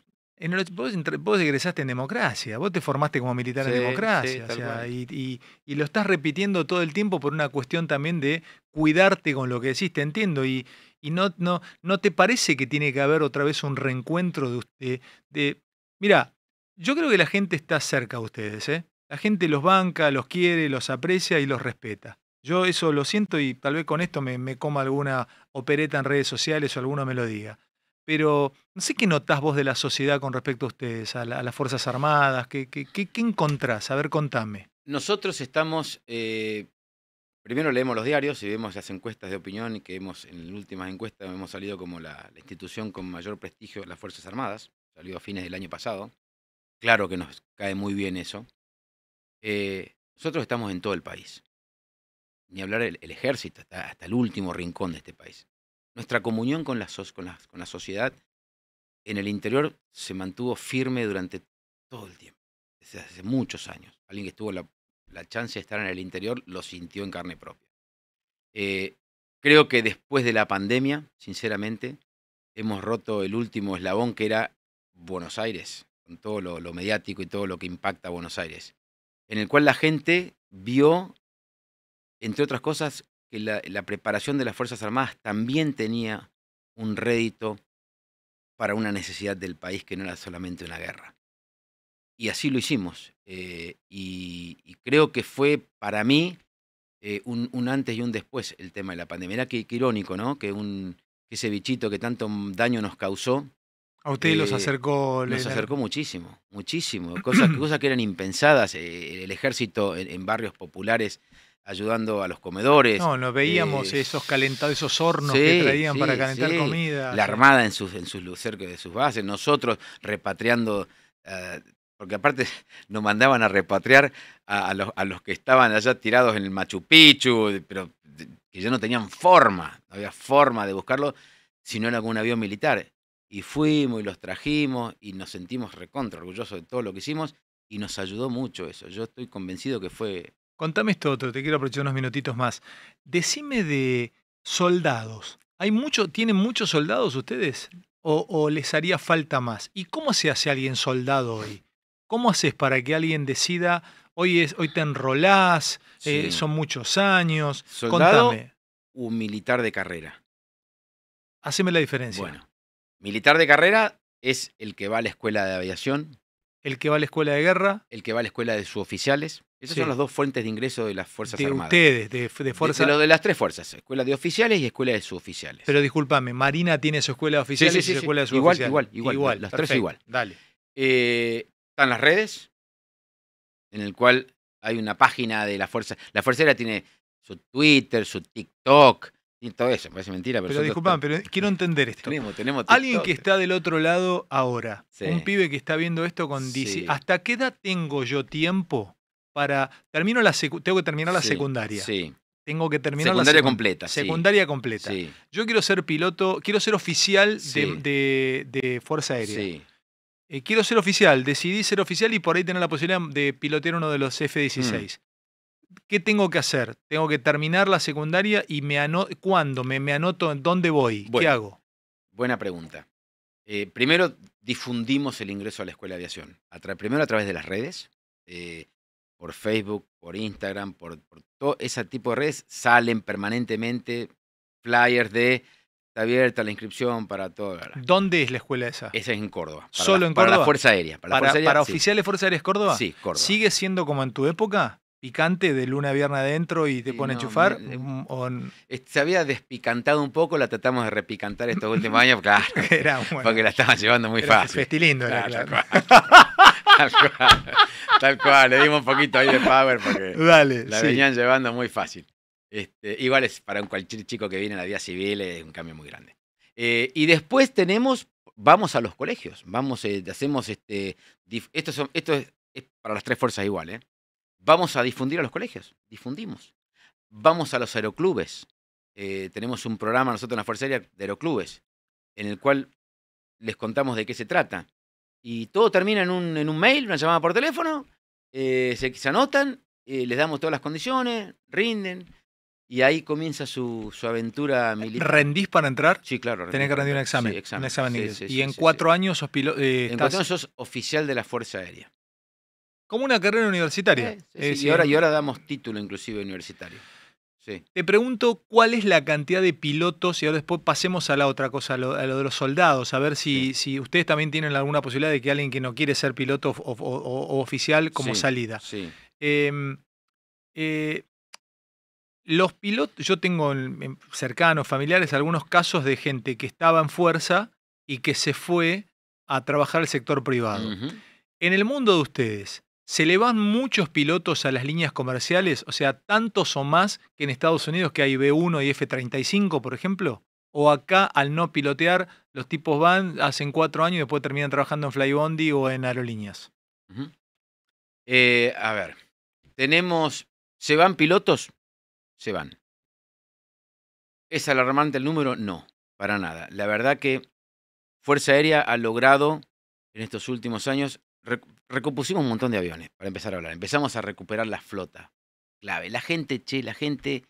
vos, vos, en democracia, vos te formaste como militar en democracia, y, lo estás repitiendo todo el tiempo por una cuestión también de cuidarte con lo que decís, entiendo, y, no, no, no te parece que tiene que haber otra vez un reencuentro de usted. De, mira, yo creo que la gente está cerca de ustedes, ¿eh? la gente los banca, los quiere, los aprecia y los respeta. Yo eso lo siento y tal vez con esto me, coma alguna opereta en redes sociales o alguna diga Pero no sé qué notás vos de la sociedad con respecto a ustedes, a, las Fuerzas Armadas, ¿qué, encontrás? A ver, contame. Nosotros estamos, eh, primero leemos los diarios y vemos las encuestas de opinión y que hemos, en las últimas encuestas hemos salido como la, institución con mayor prestigio de las Fuerzas Armadas, salió a fines del año pasado. Claro que nos cae muy bien eso. Eh, nosotros estamos en todo el país ni hablar el, ejército, hasta, el último rincón de este país. Nuestra comunión con la, con, con la sociedad en el interior se mantuvo firme durante todo el tiempo, desde hace muchos años. Alguien que tuvo la, chance de estar en el interior lo sintió en carne propia. Eh, creo que después de la pandemia, sinceramente, hemos roto el último eslabón que era Buenos Aires, con todo lo, lo mediático y todo lo que impacta a Buenos Aires, en el cual la gente vio entre otras cosas, que la, preparación de las Fuerzas Armadas también tenía un rédito para una necesidad del país que no era solamente una guerra. Y así lo hicimos. Eh, y, creo que fue para mí eh, un, antes y un después el tema de la pandemia. Era que, irónico, ¿no? Que, un, ese bichito que tanto daño nos causó. A usted los eh, acercó. Los acercó muchísimo, muchísimo. (clears throat) Cosas, cosas que eran impensadas. el ejército en barrios populares ayudando a los comedores. No, nos veíamos eh, esos calentados, esos hornos que traían para calentar comida. La Armada en sus, en sus, cerca de sus bases, nosotros repatriando, eh, porque aparte (laughs) nos mandaban a repatriar a, los, a, los, que estaban allá tirados en el Machu Picchu, pero que ya no tenían forma, no había forma de buscarlo, sino en algún avión militar. Y fuimos y los trajimos y nos sentimos recontra orgullosos de todo lo que hicimos y nos ayudó mucho eso. Yo estoy convencido que fue Contame esto otro, te quiero aprovechar unos minutitos más. Decime de soldados. ¿Hay mucho, ¿Tienen muchos soldados ustedes? O, les haría falta más? ¿Y cómo se hace alguien soldado hoy? ¿Cómo haces para que alguien decida, hoy, es, hoy te enrolás, eh, son muchos años? Soldado, Contame. un militar de carrera. Haceme la diferencia. Bueno, militar de carrera es el que va a la escuela de aviación, el que va a la escuela de guerra. El que va a la escuela de suboficiales. Esas son las dos fuentes de ingreso de las Fuerzas de Armadas. Ustedes, de, fuerzas. De, de las tres fuerzas, escuela de oficiales y escuela de suboficiales. Pero discúlpame, Marina tiene su escuela de oficiales y su escuela de suboficiales. Igual, igual, igual. igual las tres igual. Dale. Eh, están las redes, en el cual hay una página de la Fuerza. La Fuerza Aérea tiene su Twitter, su TikTok, todo eso, parece mentira. Pero, pero disculpame, pero quiero entender esto. Tenemos, tenemos Alguien que está del otro lado ahora, un pibe que está viendo esto con DC, ¿hasta qué edad tengo yo tiempo para... Termino la tengo que terminar la secundaria. Sí. Tengo que terminar secundaria la completa. Secundaria completa. Yo quiero ser piloto, quiero ser oficial de, Fuerza Aérea. Eh, quiero ser oficial, decidí ser oficial y por ahí tener la posibilidad de pilotear uno de los F-16. ¿qué tengo que hacer? Tengo que terminar la secundaria y me anoto, ¿cuándo? Me, me anoto, ¿dónde voy? ¿Qué hago? Buena pregunta. Eh, primero difundimos el ingreso a la escuela de aviación. primero a través de las redes, eh, por Facebook, por Instagram, por, todo ese tipo de redes, salen permanentemente flyers de está abierta la inscripción para todo. ¿Dónde es la escuela esa? Esa es en Córdoba. ¿Solo en Córdoba? Para la Fuerza Aérea. ¿Para, Fuerza Aérea, oficiales Fuerza Aérea es Córdoba? Sí, Córdoba. ¿Sigue siendo como en tu época? picante de luna a viernes adentro y te pone a chufar? Mm, se había despicantado un poco, la tratamos de repicantar estos últimos (laughs) años, claro. (laughs) porque la estaban llevando muy fácil. Festilindo lindo (laughs) Tal cual. Tal cual. Le dimos un poquito ahí de power porque la venían llevando muy fácil. Este, igual es para cualquier chico que viene a la vida civil, es un cambio muy grande. Eh, y después tenemos, vamos a los colegios, vamos, eh, hacemos este, esto, son, esto es, para las tres fuerzas igual, ¿eh? Vamos a difundir a los colegios, difundimos. Vamos a los aeroclubes. Eh, tenemos un programa nosotros en la Fuerza Aérea de Aeroclubes, en el cual les contamos de qué se trata. Y todo termina en un, en un mail, una llamada por teléfono, eh, se, anotan, eh, les damos todas las condiciones, rinden, y ahí comienza su, aventura militar. ¿Rendís para entrar? Sí, claro. Rendí. Tenés que rendir un examen. Un y en cuatro años sos piloto. en cuatro años sos oficial de la Fuerza Aérea. Como una carrera universitaria. Sí, eh, y, ahora, y ahora damos título inclusive universitario. Sí. Te pregunto cuál es la cantidad de pilotos, y ahora después pasemos a la otra cosa, a lo, de los soldados, a ver si, si ustedes también tienen alguna posibilidad de que alguien que no quiere ser piloto o, oficial como salida. Em, eh, los pilotos, yo tengo cercanos, familiares, algunos casos de gente que estaba en fuerza y que se fue a trabajar el sector privado. En el mundo de ustedes, se le van muchos pilotos a las líneas comerciales, o sea, tantos o más que en Estados Unidos que hay B1 y F35, por ejemplo. O acá, al no pilotear, los tipos van, hacen cuatro años y después terminan trabajando en Flybondi o en aerolíneas. Eh, a ver, tenemos, ¿se van pilotos? Se van. ¿Es alarmante el número? No, para nada. La verdad que Fuerza Aérea ha logrado en estos últimos años recompusimos un montón de aviones, para empezar a hablar. Empezamos a recuperar la flota. Clave. La gente, che, la gente,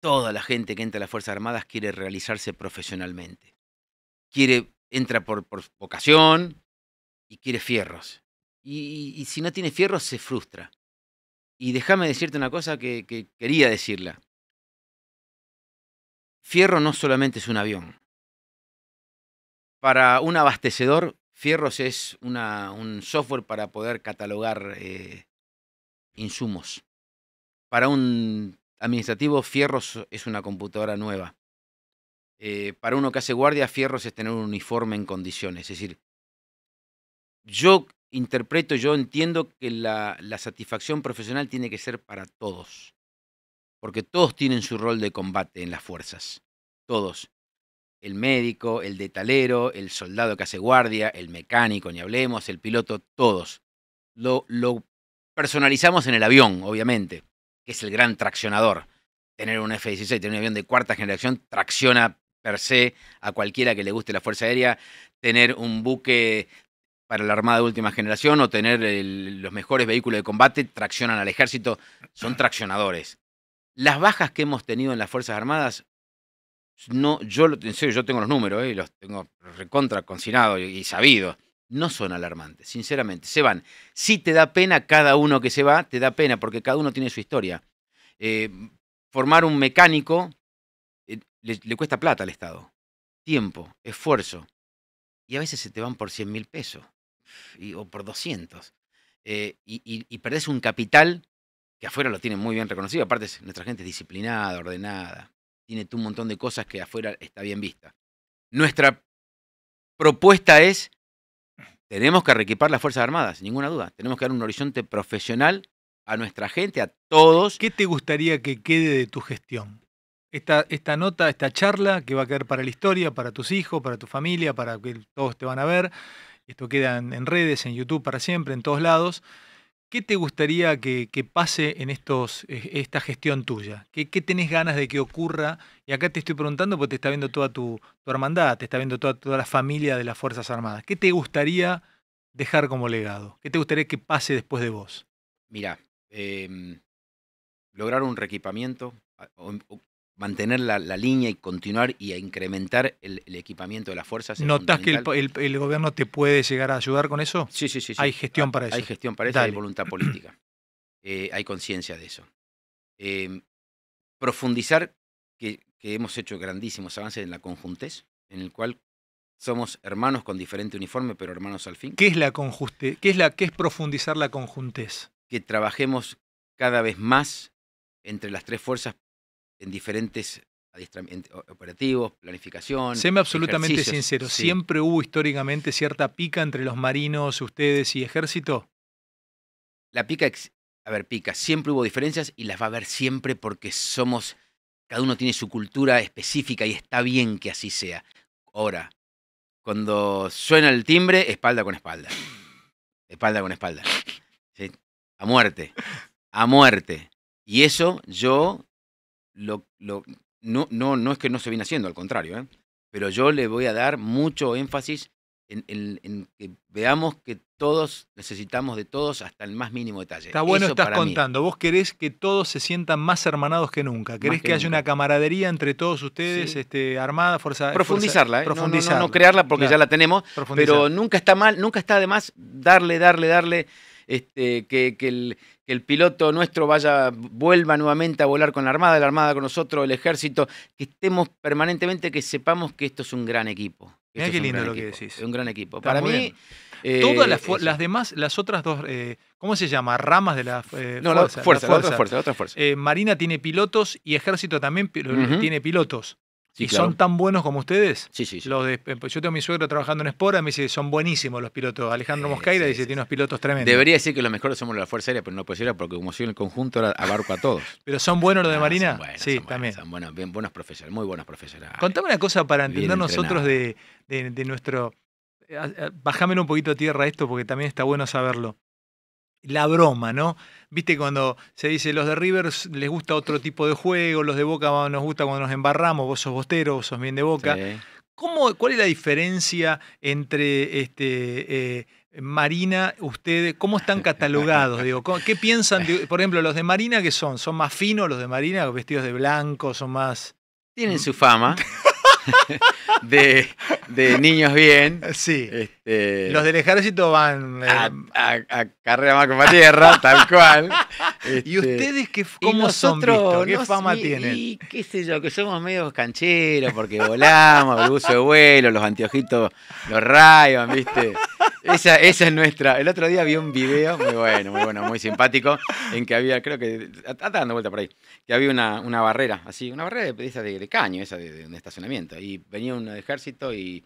toda la gente que entra a las Fuerzas Armadas quiere realizarse profesionalmente. Quiere, entra por, vocación y quiere fierros. Y, si no tiene fierros, se frustra. Y déjame decirte una cosa que, que quería decirla. Fierro no solamente es un avión. Para un abastecedor, Fierros es un software para poder catalogar eh, insumos. Para un administrativo, Fierros es una computadora nueva. Eh, para uno que hace guardia, Fierros es tener un uniforme en condiciones. Es decir, yo interpreto, yo entiendo que la satisfacción profesional tiene que ser para todos. Porque todos tienen su rol de combate en las fuerzas. Todos el médico, el detalero, el soldado que hace guardia, el mecánico, ni hablemos, el piloto, todos. Lo, personalizamos en el avión, obviamente, que es el gran traccionador. Tener un F-16, tener un avión de cuarta generación, tracciona per se a cualquiera que le guste la Fuerza Aérea. Tener un buque para la Armada de última generación o tener los mejores vehículos de combate traccionan al ejército, son traccionadores. Las bajas que hemos tenido en las Fuerzas Armadas no, yo lo, yo tengo los números eh, y los tengo recontra y, sabido No son alarmantes, sinceramente. Se van. si te da pena cada uno que se va, te da pena porque cada uno tiene su historia. Eh, formar un mecánico eh, le, cuesta plata al Estado. Tiempo, esfuerzo. Y a veces se te van por 100 mil pesos o por 200. Y, y, y perdés un capital que afuera lo tienen muy bien reconocido. Aparte, nuestra gente es disciplinada, ordenada tiene un montón de cosas que afuera está bien vista. Nuestra propuesta es, tenemos que reequipar las Fuerzas Armadas, sin ninguna duda. Tenemos que dar un horizonte profesional a nuestra gente, a todos. ¿Qué te gustaría que quede de tu gestión? Esta, esta nota, esta charla que va a quedar para la historia, para tus hijos, para tu familia, para que todos te van a ver. Esto queda en redes, en YouTube para siempre, en todos lados. ¿Qué te gustaría que, pase en estos, eh, esta gestión tuya? ¿Qué, tenés ganas de que ocurra? Y acá te estoy preguntando porque te está viendo toda tu, hermandad, te está viendo toda, toda la familia de las Fuerzas Armadas. ¿Qué te gustaría dejar como legado? ¿Qué te gustaría que pase después de vos? Mira, em, lograr un reequipamiento, mantener la, línea y continuar y a incrementar el, equipamiento de las fuerzas. ¿Notás que el, gobierno te puede llegar a ayudar con eso? Sí, sí, sí. Hay ah, gestión para eso. Hay gestión para eso, hay voluntad (clears throat) política. Eh, hay conciencia de eso. Em, profundizar que, hemos hecho grandísimos avances en la conjuntez, en el cual somos hermanos con diferente uniforme, pero hermanos al fin. ¿Qué es la conjuste? ¿Qué es, la, qué es profundizar la conjuntez? Que trabajemos cada vez más entre las tres fuerzas en diferentes operativos, planificación. Séme absolutamente sincero, ¿siempre hubo históricamente cierta pica entre los marinos, ustedes y ejército? La pica, a ver, pica, siempre hubo diferencias y las va a haber siempre porque somos, cada uno tiene su cultura específica y está bien que así sea. Ahora, cuando suena el timbre, espalda con espalda. Espalda con espalda. A muerte. A muerte. Y eso yo lo, no, no, no es que no se viene haciendo, al contrario, ¿eh? pero yo le voy a dar mucho énfasis en, en, que veamos que todos necesitamos de todos hasta el más mínimo detalle. Está bueno, estás contando. Vos querés que todos se sientan más hermanados que nunca. Querés que, haya una camaradería entre todos ustedes, este, armada, fuerza. Profundizarla, eh. No, no, crearla porque ya la tenemos. Pero nunca está mal, nunca está de más darle, darle, darle este, que, el, piloto nuestro vaya, vuelva nuevamente a volar con la Armada, la Armada con nosotros, el Ejército, que estemos permanentemente, que sepamos que esto es un gran equipo. qué lindo lo que decís. Es un gran equipo. Para mí. Eh, Todas las, demás, las otras dos, eh, ¿cómo se llama? Ramas de la, eh, fuerza, la Marina tiene pilotos y Ejército también tiene pilotos. ¿Y son tan buenos como ustedes? Sí, sí. Los de, eh, yo tengo a mi suegro trabajando en Spora, me dice, son buenísimos los pilotos. Alejandro Moscaira dice, tiene unos pilotos tremendos. Debería decir que los mejores somos los de la Fuerza Aérea, pero no puede ser porque como soy en el conjunto, abarco a todos. (laughs) ¿Pero son buenos los de ah, Marina? sí, también. Son buenos, bien, buenos profesionales, muy buenos profesionales. Contame una cosa para entender nosotros de, nuestro... Eh, Bájame un poquito a tierra esto porque también está bueno saberlo la broma, ¿no? Viste cuando se dice los de Rivers les gusta otro tipo de juego, los de Boca nos gusta cuando nos embarramos, vos sos bostero, vos sos bien de Boca. ¿Cuál es la diferencia entre este, eh, Marina, ustedes, cómo están catalogados? Digo, ¿Qué piensan, por ejemplo, los de Marina qué son? ¿Son más finos los de Marina, vestidos de blanco, son más... Tienen mm. su fama (laughs) de, de niños bien. Sí. Este, eh, los del ejército van. Eh, a, carrera más con tierra, (laughs) tal cual. ¿Y este, ustedes qué, cómo son? ¿Qué fama tienen? Y qué sé yo, que somos medios cancheros porque volamos, el buzo de vuelo, los anteojitos, los rayos, ¿viste? Esa, esa es nuestra. El otro día vi un video muy bueno, muy bueno, muy simpático, en que había, creo que, está dando vuelta por ahí, que había una, barrera, así, una barrera de, de, de caño, esa de, de un estacionamiento. Y venía un ejército y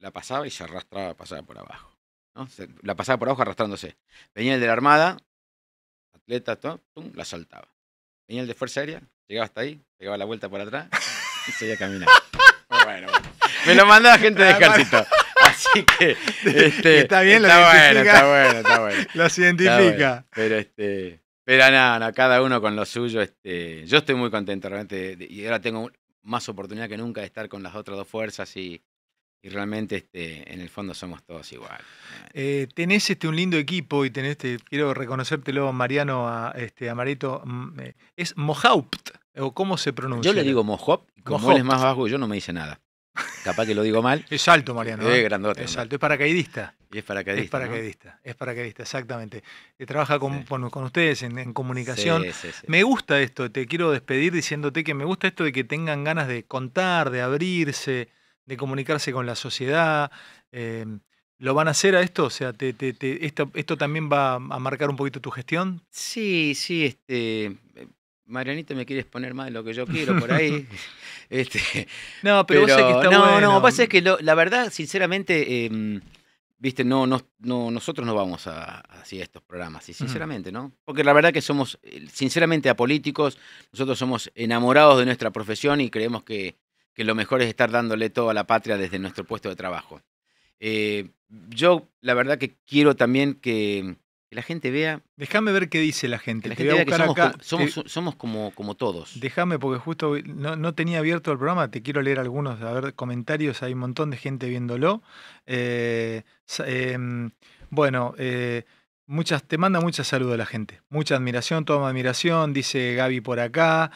la pasaba y se arrastraba, pasaba por abajo. ¿no? la pasaba por abajo arrastrándose. Venía el de la Armada, atleta, pum, la saltaba. Venía el de Fuerza Aérea, llegaba hasta ahí, pegaba la vuelta por atrás y seguía caminando. (laughs) Ah, bueno, Me lo mandaba gente de ah, ejército. Así que (laughs) este, está bien, está bueno, está bueno, (laughs) está bueno. la identifica. Pero este, pero nada, cada uno con lo suyo. Este, yo estoy muy contento realmente y ahora tengo más oportunidad que nunca de estar con las otras dos fuerzas y, y realmente este, en el fondo somos todos igual. Eh, tenés este, un lindo equipo y tenés, este, quiero reconocértelo, Mariano, a, este, a mm, eh, es Mohaupt, o cómo se pronuncia. Yo le digo Mohop, es más bajo, yo no me dice nada. Capaz que lo digo mal. (laughs) Es alto, Mariano. Es ¿eh? grandote. Es alto, es paracaidista. es paracaidista. Es paracaidista, exactamente. trabaja con, ustedes en, comunicación. me gusta esto, te quiero despedir diciéndote que me gusta esto de que tengan ganas de contar, de abrirse, de comunicarse con la sociedad. Eh, ¿Lo van a hacer a esto? O sea, esto, también va a marcar un poquito tu gestión? Sí, sí, este, eh, Marianita me quieres poner más de lo que yo quiero por ahí. (laughs) (laughs) Este, no, pero, vos sé que No, no, pasa es que la verdad, sinceramente, em, viste, no, no, no, nosotros no vamos a, hacer estos programas, y sinceramente, ¿no? Porque la verdad que somos, sinceramente, apolíticos, nosotros somos enamorados de nuestra profesión y creemos que que lo mejor es estar dándole todo a la patria desde nuestro puesto de trabajo. Eh, yo la verdad que quiero también que, la gente vea. Déjame ver qué dice la gente. somos, Como, como, todos. Déjame, porque justo no, tenía abierto el programa. Te quiero leer algunos, a ver, comentarios. Hay un montón de gente viéndolo. Eh, em, bueno, eh, Muchas, te manda muchas saludos la gente, mucha admiración, toma admiración, dice Gaby por acá,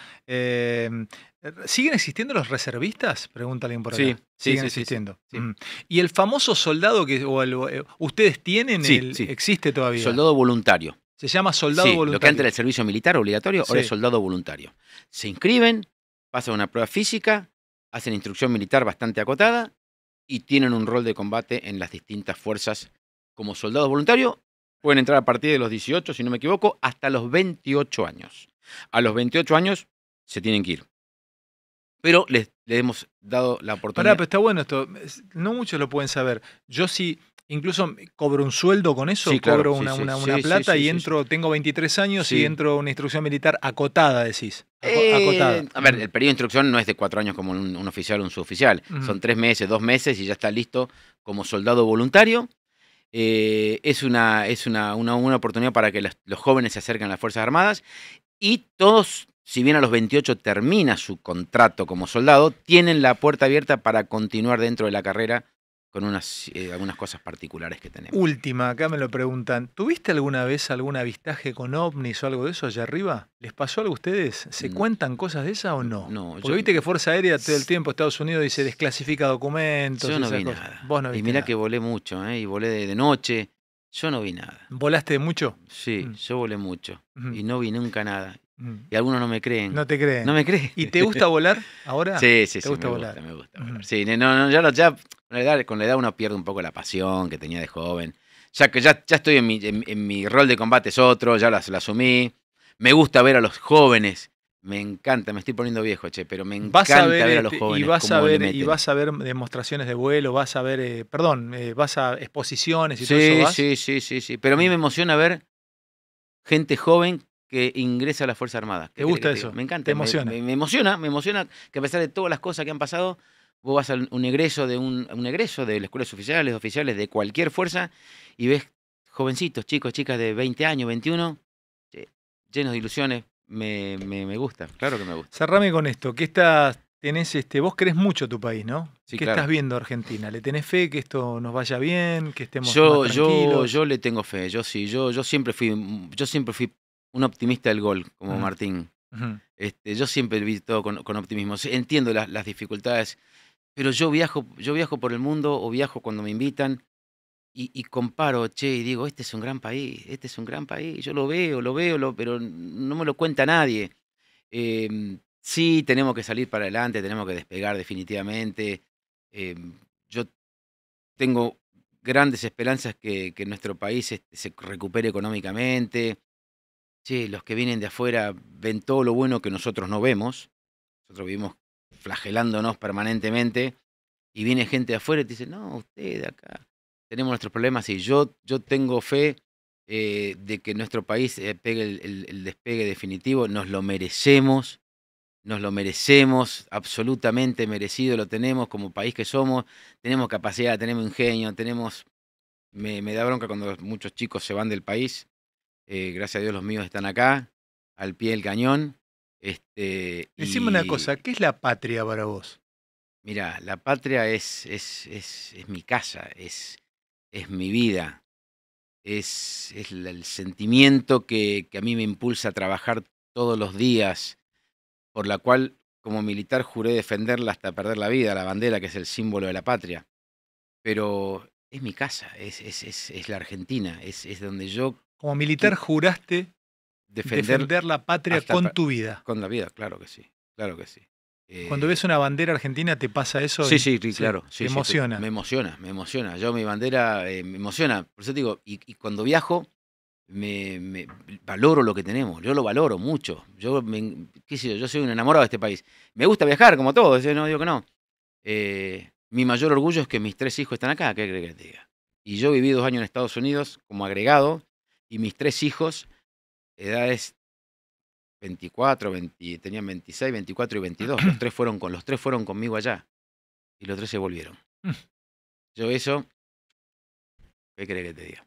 ¿Siguen existiendo los reservistas? Pregunta alguien por ahí. Sí, siguen existiendo. Mm. ¿Y el famoso soldado que eh, ustedes tienen existe todavía? Soldado voluntario. Se llama soldado voluntario. Lo que entra era el servicio militar obligatorio, ahora es soldado voluntario. Se inscriben, pasan una prueba física, hacen instrucción militar bastante acotada y tienen un rol de combate en las distintas fuerzas como soldado voluntario Pueden entrar a partir de los 18, si no me equivoco, hasta los 28 años. A los 28 años se tienen que ir pero les, hemos dado la oportunidad. pero está bueno esto. No muchos lo pueden saber. Yo sí, incluso cobro un sueldo con eso, sí, cobro una, plata y entro, tengo 23 años y entro a una instrucción militar acotada, decís. Eh, a ver, el periodo de instrucción no es de cuatro años como un, oficial o un suboficial. Son tres meses, dos meses y ya está listo como soldado voluntario. Eh, es una, es una, una, oportunidad para que los, los jóvenes se acerquen a las Fuerzas Armadas y todos si bien a los 28 termina su contrato como soldado, tienen la puerta abierta para continuar dentro de la carrera con unas, eh, algunas cosas particulares que tenemos. Última, acá me lo preguntan. ¿Tuviste alguna vez algún avistaje con ovnis o algo de eso allá arriba? ¿Les pasó algo a ustedes? ¿Se cuentan cosas de esa o no? No. yo, viste que Fuerza Aérea todo el tiempo Estados Unidos dice desclasifica documentos. Yo no vi nada. Y mira que volé mucho, ¿eh? Y volé de, noche. Yo no vi nada. ¿Volaste mucho? Sí, mm. yo volé mucho. Y no vi nunca nada. Mm. Y algunos no me creen. No te creen. No me creen. ¿Y te gusta volar ahora? (laughs) Sí, sí, sí. me gusta, volar. Sí, no, no, ya, con, la edad, uno pierde un poco la pasión que tenía de joven. Ya que ya, ya estoy en mi, rol de combate es otro, ya lo, asumí. Me gusta ver a los jóvenes. Me encanta, me estoy poniendo viejo, che, pero me encanta ver, a los este, jóvenes. Y vas, a ver, y vas a ver demostraciones de vuelo, vas a ver, eh, perdón, eh, vas a exposiciones y todo eso. Sí, sí, sí, sí, sí. Pero a mí me emociona ver gente joven que ingresa a la fuerza Armadas. ¿Te gusta eso? Me encanta. emociona. Me, emociona, me emociona que a pesar de todas las cosas que han pasado, vos vas a un egreso de un, un egreso de las escuelas oficiales, oficiales, de cualquier fuerza, y ves jovencitos, chicos, chicas de 20 años, 21, eh, llenos de ilusiones. Me, gusta, claro que me gusta. Cerrame con esto, ¿Qué estás, tenés este, vos crees mucho tu país, ¿no? ¿Qué estás viendo Argentina? ¿Le tenés fe que esto nos vaya bien, que estemos yo, Yo, yo le tengo fe, yo sí, yo, yo siempre fui, yo siempre fui un optimista del gol, como Martín. este, yo siempre vi todo con, optimismo. Entiendo las, dificultades, pero yo viajo, yo viajo por el mundo o viajo cuando me invitan y, comparo, che, y digo, este es un gran país, este es un gran país. Yo lo veo, lo veo, lo, pero no me lo cuenta nadie. Em, sí, tenemos que salir para adelante, tenemos que despegar definitivamente. Em, yo tengo grandes esperanzas que, nuestro país este, se recupere económicamente, Sí, los que vienen de afuera ven todo lo bueno que nosotros no vemos, nosotros vivimos flagelándonos permanentemente, y viene gente de afuera y te dice, no, usted acá, tenemos nuestros problemas y yo, yo tengo fe eh, de que nuestro país eh, pegue el, despegue definitivo, nos lo merecemos, nos lo merecemos, absolutamente merecido lo tenemos como país que somos, tenemos capacidad, tenemos ingenio, tenemos... Me, me da bronca cuando muchos chicos se van del país eh, gracias a Dios los míos están acá, al pie del cañón. Este, Decime una cosa, ¿qué es la patria para vos? Mira, la patria es, es, mi casa, es, es mi vida, es, es el sentimiento que, a mí me impulsa a trabajar todos los días, por la cual como militar juré defenderla hasta perder la vida, la bandera que es el símbolo de la patria. Pero es mi casa, es, es, es la Argentina, es, donde yo como militar juraste defender, la patria con tu vida. Con la vida, claro que sí, claro que sí. Cuando eh, ves una bandera argentina, ¿te pasa eso? Sí, sí, claro. te emociona. me emociona, me emociona. Yo mi bandera eh, me emociona. Por eso te digo, y, cuando viajo, me, valoro lo que tenemos. Yo lo valoro mucho. Yo, yo, soy un enamorado de este país. Me gusta viajar, como todo, todos, no digo que no. Eh, mi mayor orgullo es que mis tres hijos están acá, ¿qué crees que te diga? Y yo viví dos años en Estados Unidos como agregado y mis tres hijos, edades 24, 20, tenían 26, 24 y 22. Los tres fueron con los tres fueron conmigo allá y los tres se volvieron. Yo eso ¿qué crees que te diga?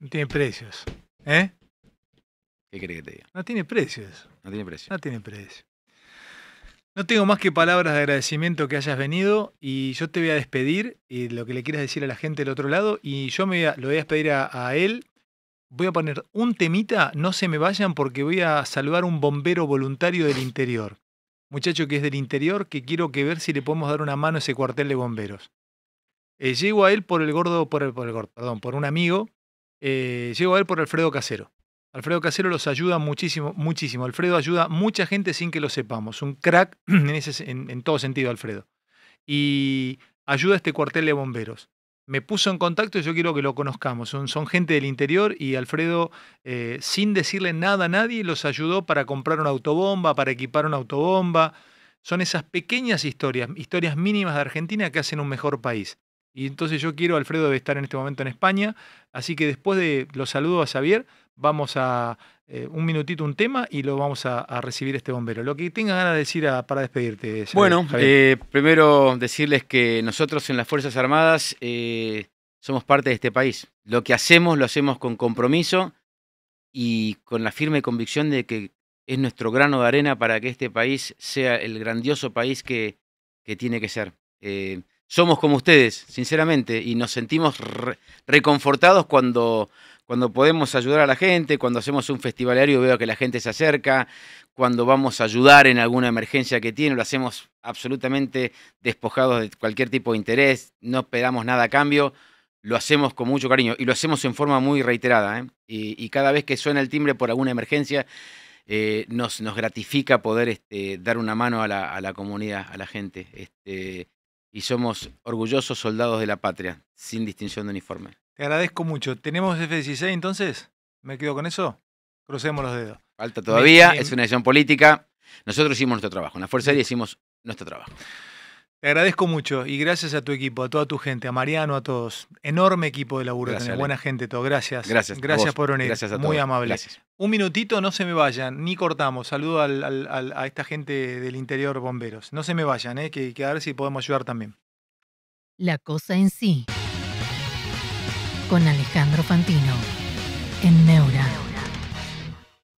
No tiene precios, ¿eh? ¿Qué crees que te diga? No tiene precios. No tiene precios. No tiene precios. No tengo más que palabras de agradecimiento que hayas venido y yo te voy a despedir y lo que le quieras decir a la gente del otro lado y yo me lo voy a despedir a él voy a poner un temita, no se me vayan porque voy a saludar un bombero voluntario del interior. Muchacho que es del interior, que quiero que ver si le podemos dar una mano a ese cuartel de bomberos. Eh, llego a él por el gordo, por el, por el gordo, perdón, por un amigo. Eh, llego a él por Alfredo Casero. Alfredo Casero los ayuda muchísimo, muchísimo. Alfredo ayuda a mucha gente sin que lo sepamos. Un crack (clears throat) en, ese, en todo sentido, Alfredo. Y ayuda a este cuartel de bomberos me puso en contacto y yo quiero que lo conozcamos. Son, gente del interior y Alfredo, eh, sin decirle nada a nadie, los ayudó para comprar una autobomba, para equipar una autobomba. Son esas pequeñas historias, historias mínimas de Argentina que hacen un mejor país. Y entonces yo quiero, Alfredo debe estar en este momento en España, así que después de los saludo a Xavier, vamos a eh, un minutito un tema y lo vamos a, recibir este bombero. Lo que tenga ganas de decir ah, para despedirte. Javier. Bueno, eh, primero decirles que nosotros en las Fuerzas Armadas eh, somos parte de este país. Lo que hacemos lo hacemos con compromiso y con la firme convicción de que es nuestro grano de arena para que este país sea el grandioso país que, tiene que ser. somos como ustedes, sinceramente, y nos sentimos reconfortados cuando cuando podemos ayudar a la gente, cuando hacemos un festivalario veo que la gente se acerca, cuando vamos a ayudar en alguna emergencia que tiene, lo hacemos absolutamente despojados de cualquier tipo de interés, no pedamos nada a cambio, lo hacemos con mucho cariño y lo hacemos en forma muy reiterada. ¿eh? Y, cada vez que suena el timbre por alguna emergencia, eh, nos, nos, gratifica poder este, dar una mano a la, comunidad, a la gente. Este, y somos orgullosos soldados de la patria, sin distinción de uniforme. Te agradezco mucho. ¿Tenemos F-16 entonces? ¿Me quedo con eso? Crucemos los dedos. Falta todavía, es una decisión política. Nosotros hicimos nuestro trabajo. En la Fuerza Aérea hicimos nuestro trabajo. Te agradezco mucho y gracias a tu equipo, a toda tu gente, a Mariano, a todos. Enorme equipo de laburo gracias, Buena gente, todo. Gracias. Gracias. Gracias por venir. Muy amable. Un minutito, no se me vayan, ni cortamos. Saludo a esta gente del interior, bomberos. No se me vayan, eh, que, que a ver si podemos ayudar también. La cosa en sí con Alejandro Fantino en Neura.